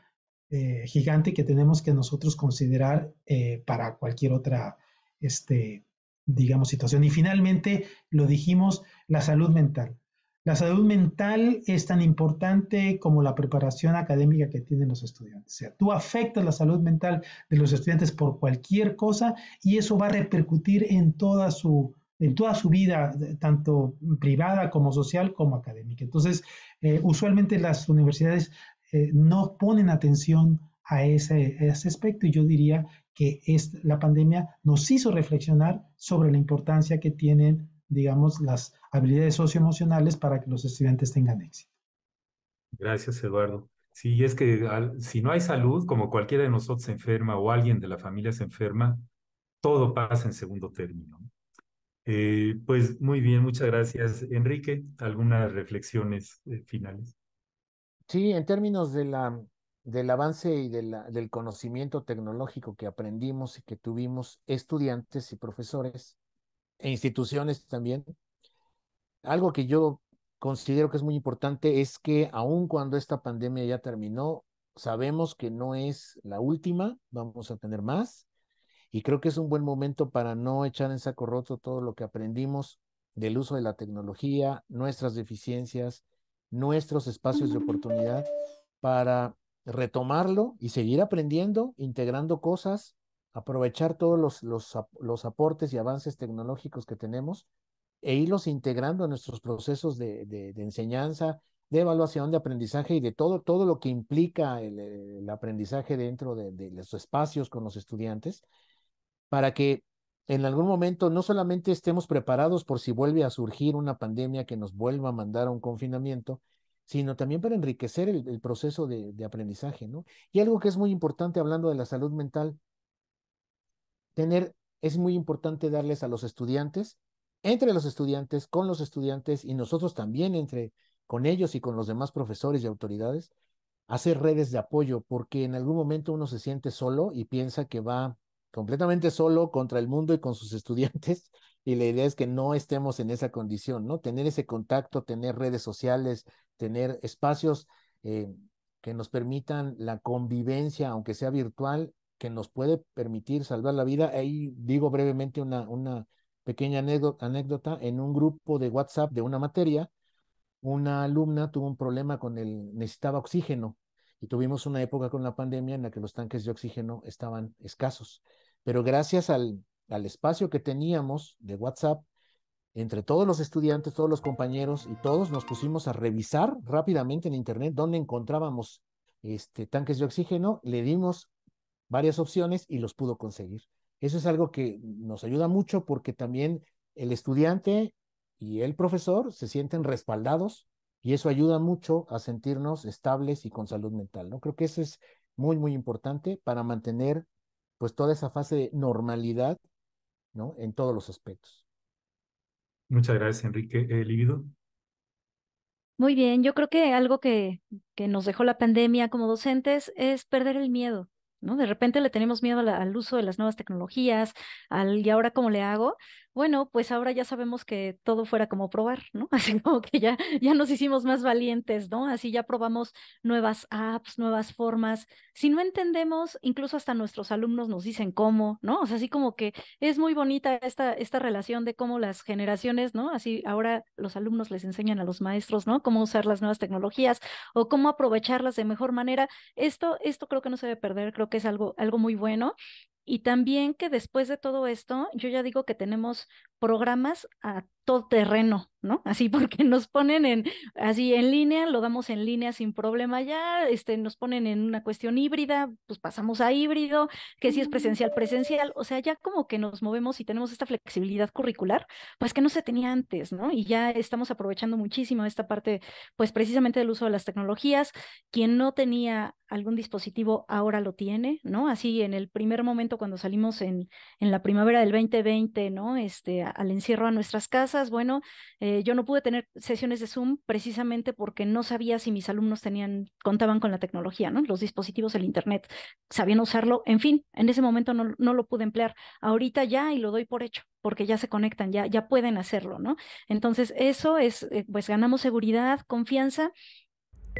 eh, gigante que tenemos que nosotros considerar eh, para cualquier otra, este, digamos, situación. Y finalmente, lo dijimos, la salud mental. La salud mental es tan importante como la preparación académica que tienen los estudiantes. O sea, tú afectas la salud mental de los estudiantes por cualquier cosa y eso va a repercutir en toda su, en toda su vida, tanto privada como social como académica. Entonces, eh, usualmente las universidades eh, no ponen atención a ese, aspecto y yo diría que es, la pandemia nos hizo reflexionar sobre la importancia que tienen, digamos, las habilidades socioemocionales para que los estudiantes tengan éxito. Gracias, Eduardo. Sí, es que si no hay salud, como cualquiera de nosotros se enferma o alguien de la familia se enferma, todo pasa en segundo término. Eh, pues muy bien, muchas gracias. Enrique, algunas reflexiones eh, finales. Sí, en términos de la, del avance y del conocimiento tecnológico que aprendimos y que tuvimos estudiantes y profesores e instituciones también, algo que yo considero que es muy importante es que aun cuando esta pandemia ya terminó, sabemos que no es la última, vamos a tener más y creo que es un buen momento para no echar en saco roto todo lo que aprendimos del uso de la tecnología, nuestras deficiencias, nuestros espacios de oportunidad para retomarlo y seguir aprendiendo, integrando cosas, aprovechar todos los, los, los aportes y avances tecnológicos que tenemos e irlos integrando a nuestros procesos de, de, enseñanza, de evaluación, de aprendizaje y de todo, todo lo que implica el, el aprendizaje dentro de, de, los espacios con los estudiantes para que en algún momento no solamente estemos preparados por si vuelve a surgir una pandemia que nos vuelva a mandar a un confinamiento, sino también para enriquecer el, proceso de, aprendizaje, ¿no? Y algo que es muy importante hablando de la salud mental, tener, es muy importante darles a los estudiantes, entre los estudiantes, con los estudiantes y nosotros también entre, con ellos y con los demás profesores y autoridades, hacer redes de apoyo, porque en algún momento uno se siente solo y piensa que va completamente solo contra el mundo y con sus estudiantes. Y la idea es que no estemos en esa condición, ¿no? Tener ese contacto, tener redes sociales, tener espacios eh, que nos permitan la convivencia, aunque sea virtual, que nos puede permitir salvar la vida. Ahí digo brevemente una, una pequeña anécdota. En un grupo de WhatsApp de una materia, una alumna tuvo un problema con el, necesitaba oxígeno y tuvimos una época con la pandemia en la que los tanques de oxígeno estaban escasos. Pero gracias al, espacio que teníamos de WhatsApp, entre todos los estudiantes, todos los compañeros y todos nos pusimos a revisar rápidamente en Internet dónde encontrábamos este, tanques de oxígeno, le dimos varias opciones y los pudo conseguir. Eso es algo que nos ayuda mucho porque también el estudiante y el profesor se sienten respaldados y eso ayuda mucho a sentirnos estables y con salud mental, ¿no? Creo que eso es muy, muy importante para mantener pues toda esa fase de normalidad, ¿no? En todos los aspectos. Muchas gracias, Enrique. Eh, Libido. Muy bien, yo creo que algo que, que nos dejó la pandemia como docentes es perder el miedo. ¿no? De repente le tenemos miedo al uso de las nuevas tecnologías, al y ahora cómo le hago, bueno, pues ahora ya sabemos que todo fuera como probar, ¿no? Así como que ya, ya nos hicimos más valientes, ¿no? Así ya probamos nuevas apps, nuevas formas. Si no entendemos, incluso hasta nuestros alumnos nos dicen cómo, ¿no? O sea, así como que es muy bonita esta, esta relación de cómo las generaciones, ¿no? Así ahora los alumnos les enseñan a los maestros, ¿no? Cómo usar las nuevas tecnologías o cómo aprovecharlas de mejor manera. Esto, esto creo que no se debe perder, creo que es algo, algo muy bueno. Y también que después de todo esto, yo ya digo que tenemos programas a terreno, ¿no? Así porque nos ponen en, así en línea, lo damos en línea sin problema ya, este, nos ponen en una cuestión híbrida, pues pasamos a híbrido, que si es presencial, presencial, o sea, ya como que nos movemos y tenemos esta flexibilidad curricular, pues que no se tenía antes, ¿no? Y ya estamos aprovechando muchísimo esta parte, pues precisamente del uso de las tecnologías, quien no tenía algún dispositivo ahora lo tiene, ¿no? Así en el primer momento cuando salimos en, en la primavera del 2020, ¿no? Este, al encierro a nuestras casas, bueno, eh, yo no pude tener sesiones de Zoom precisamente porque no sabía si mis alumnos tenían, contaban con la tecnología, ¿no? Los dispositivos, el Internet, sabían usarlo. En fin, en ese momento no, lo pude emplear. Ahorita ya y lo doy por hecho porque ya se conectan, ya, ya pueden hacerlo, ¿no? Entonces, eso es, eh, pues ganamos seguridad, confianza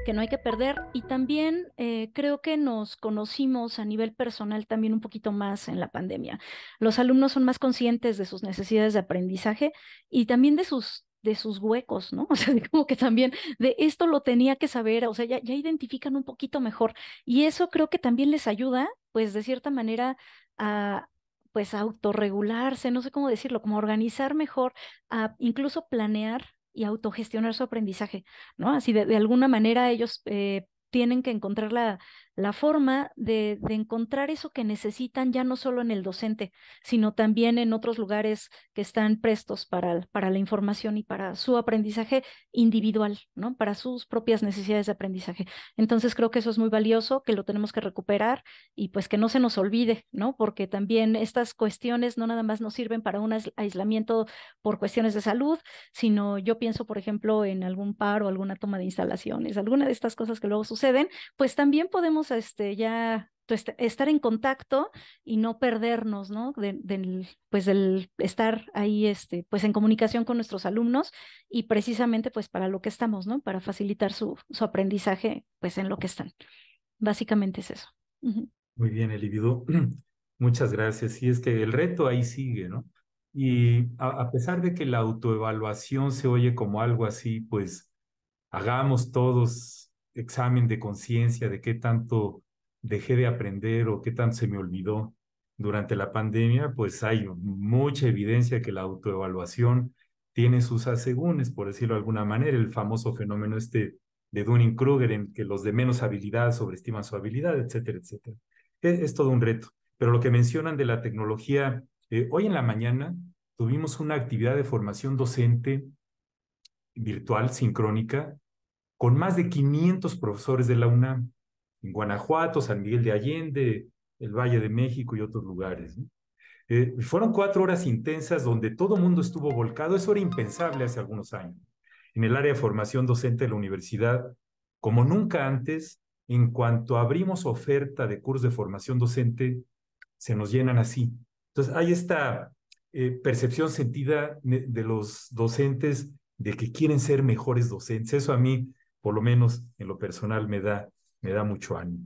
que no hay que perder y también eh, creo que nos conocimos a nivel personal también un poquito más en la pandemia. Los alumnos son más conscientes de sus necesidades de aprendizaje y también de sus de sus huecos, ¿no? O sea, como que también de esto lo tenía que saber, o sea, ya, ya identifican un poquito mejor y eso creo que también les ayuda, pues de cierta manera a, pues autorregularse, no sé cómo decirlo, como organizar mejor, a incluso planear y autogestionar su aprendizaje, ¿no? Así de, alguna manera ellos eh, tienen que encontrar la, la forma de, encontrar eso que necesitan ya no solo en el docente, sino también en otros lugares que están prestos para, para la información y para su aprendizaje individual, ¿no? Para sus propias necesidades de aprendizaje. Entonces creo que eso es muy valioso, que lo tenemos que recuperar y pues que no se nos olvide, ¿no? Porque también estas cuestiones no nada más nos sirven para un aislamiento por cuestiones de salud, sino yo pienso, por ejemplo, en algún paro, alguna toma de instalaciones, alguna de estas cosas que luego suceden, pues también podemos este, ya pues, estar en contacto y no perdernos, ¿no? pues del estar ahí, este, pues en comunicación con nuestros alumnos y precisamente pues para lo que estamos, ¿no? Para facilitar su, su aprendizaje, pues en lo que están. Básicamente es eso. Muy bien, Elibido. Muchas gracias. y es que el reto ahí sigue, ¿no? Y a pesar de que la autoevaluación se oye como algo así, pues hagamos todos examen de conciencia de qué tanto dejé de aprender o qué tanto se me olvidó durante la pandemia, pues hay mucha evidencia que la autoevaluación tiene sus asegúnes, por decirlo de alguna manera, el famoso fenómeno este de Dunning-Kruger, en que los de menos habilidad sobreestiman su habilidad, etcétera, etcétera. Es, todo un reto. Pero lo que mencionan de la tecnología, eh, hoy en la mañana tuvimos una actividad de formación docente virtual, sincrónica, con más de 500 profesores de la UNAM, en Guanajuato, San Miguel de Allende, el Valle de México y otros lugares. Eh, fueron cuatro horas intensas donde todo el mundo estuvo volcado. Eso era impensable hace algunos años. En el área de formación docente de la universidad, como nunca antes, en cuanto abrimos oferta de curso de formación docente, se nos llenan así. Entonces, hay esta eh, percepción sentida de los docentes de que quieren ser mejores docentes. Eso a mí por lo menos en lo personal me da, me da mucho ánimo.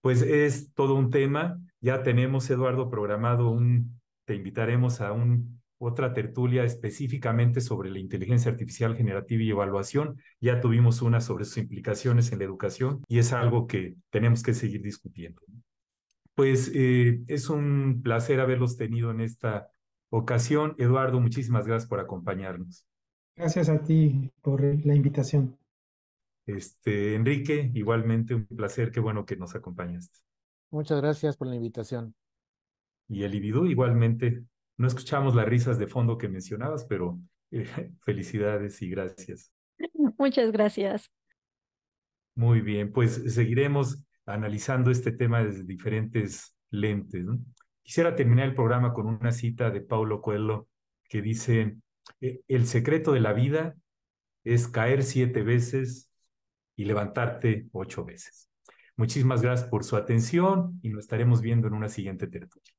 Pues es todo un tema. Ya tenemos, Eduardo, programado un, te invitaremos a un, otra tertulia específicamente sobre la inteligencia artificial generativa y evaluación. Ya tuvimos una sobre sus implicaciones en la educación y es algo que tenemos que seguir discutiendo. Pues eh, es un placer haberlos tenido en esta ocasión. Eduardo, muchísimas gracias por acompañarnos. Gracias a ti por la invitación. Este, Enrique, igualmente un placer, qué bueno que nos acompañaste. Muchas gracias por la invitación. Y el Ibidú, igualmente, no escuchamos las risas de fondo que mencionabas, pero eh, felicidades y gracias. Muchas gracias. Muy bien, pues seguiremos analizando este tema desde diferentes lentes. Quisiera terminar el programa con una cita de Paulo Coelho que dice, e, el secreto de la vida es caer siete veces y levantarte ocho veces. Muchísimas gracias por su atención y nos estaremos viendo en una siguiente tertulia.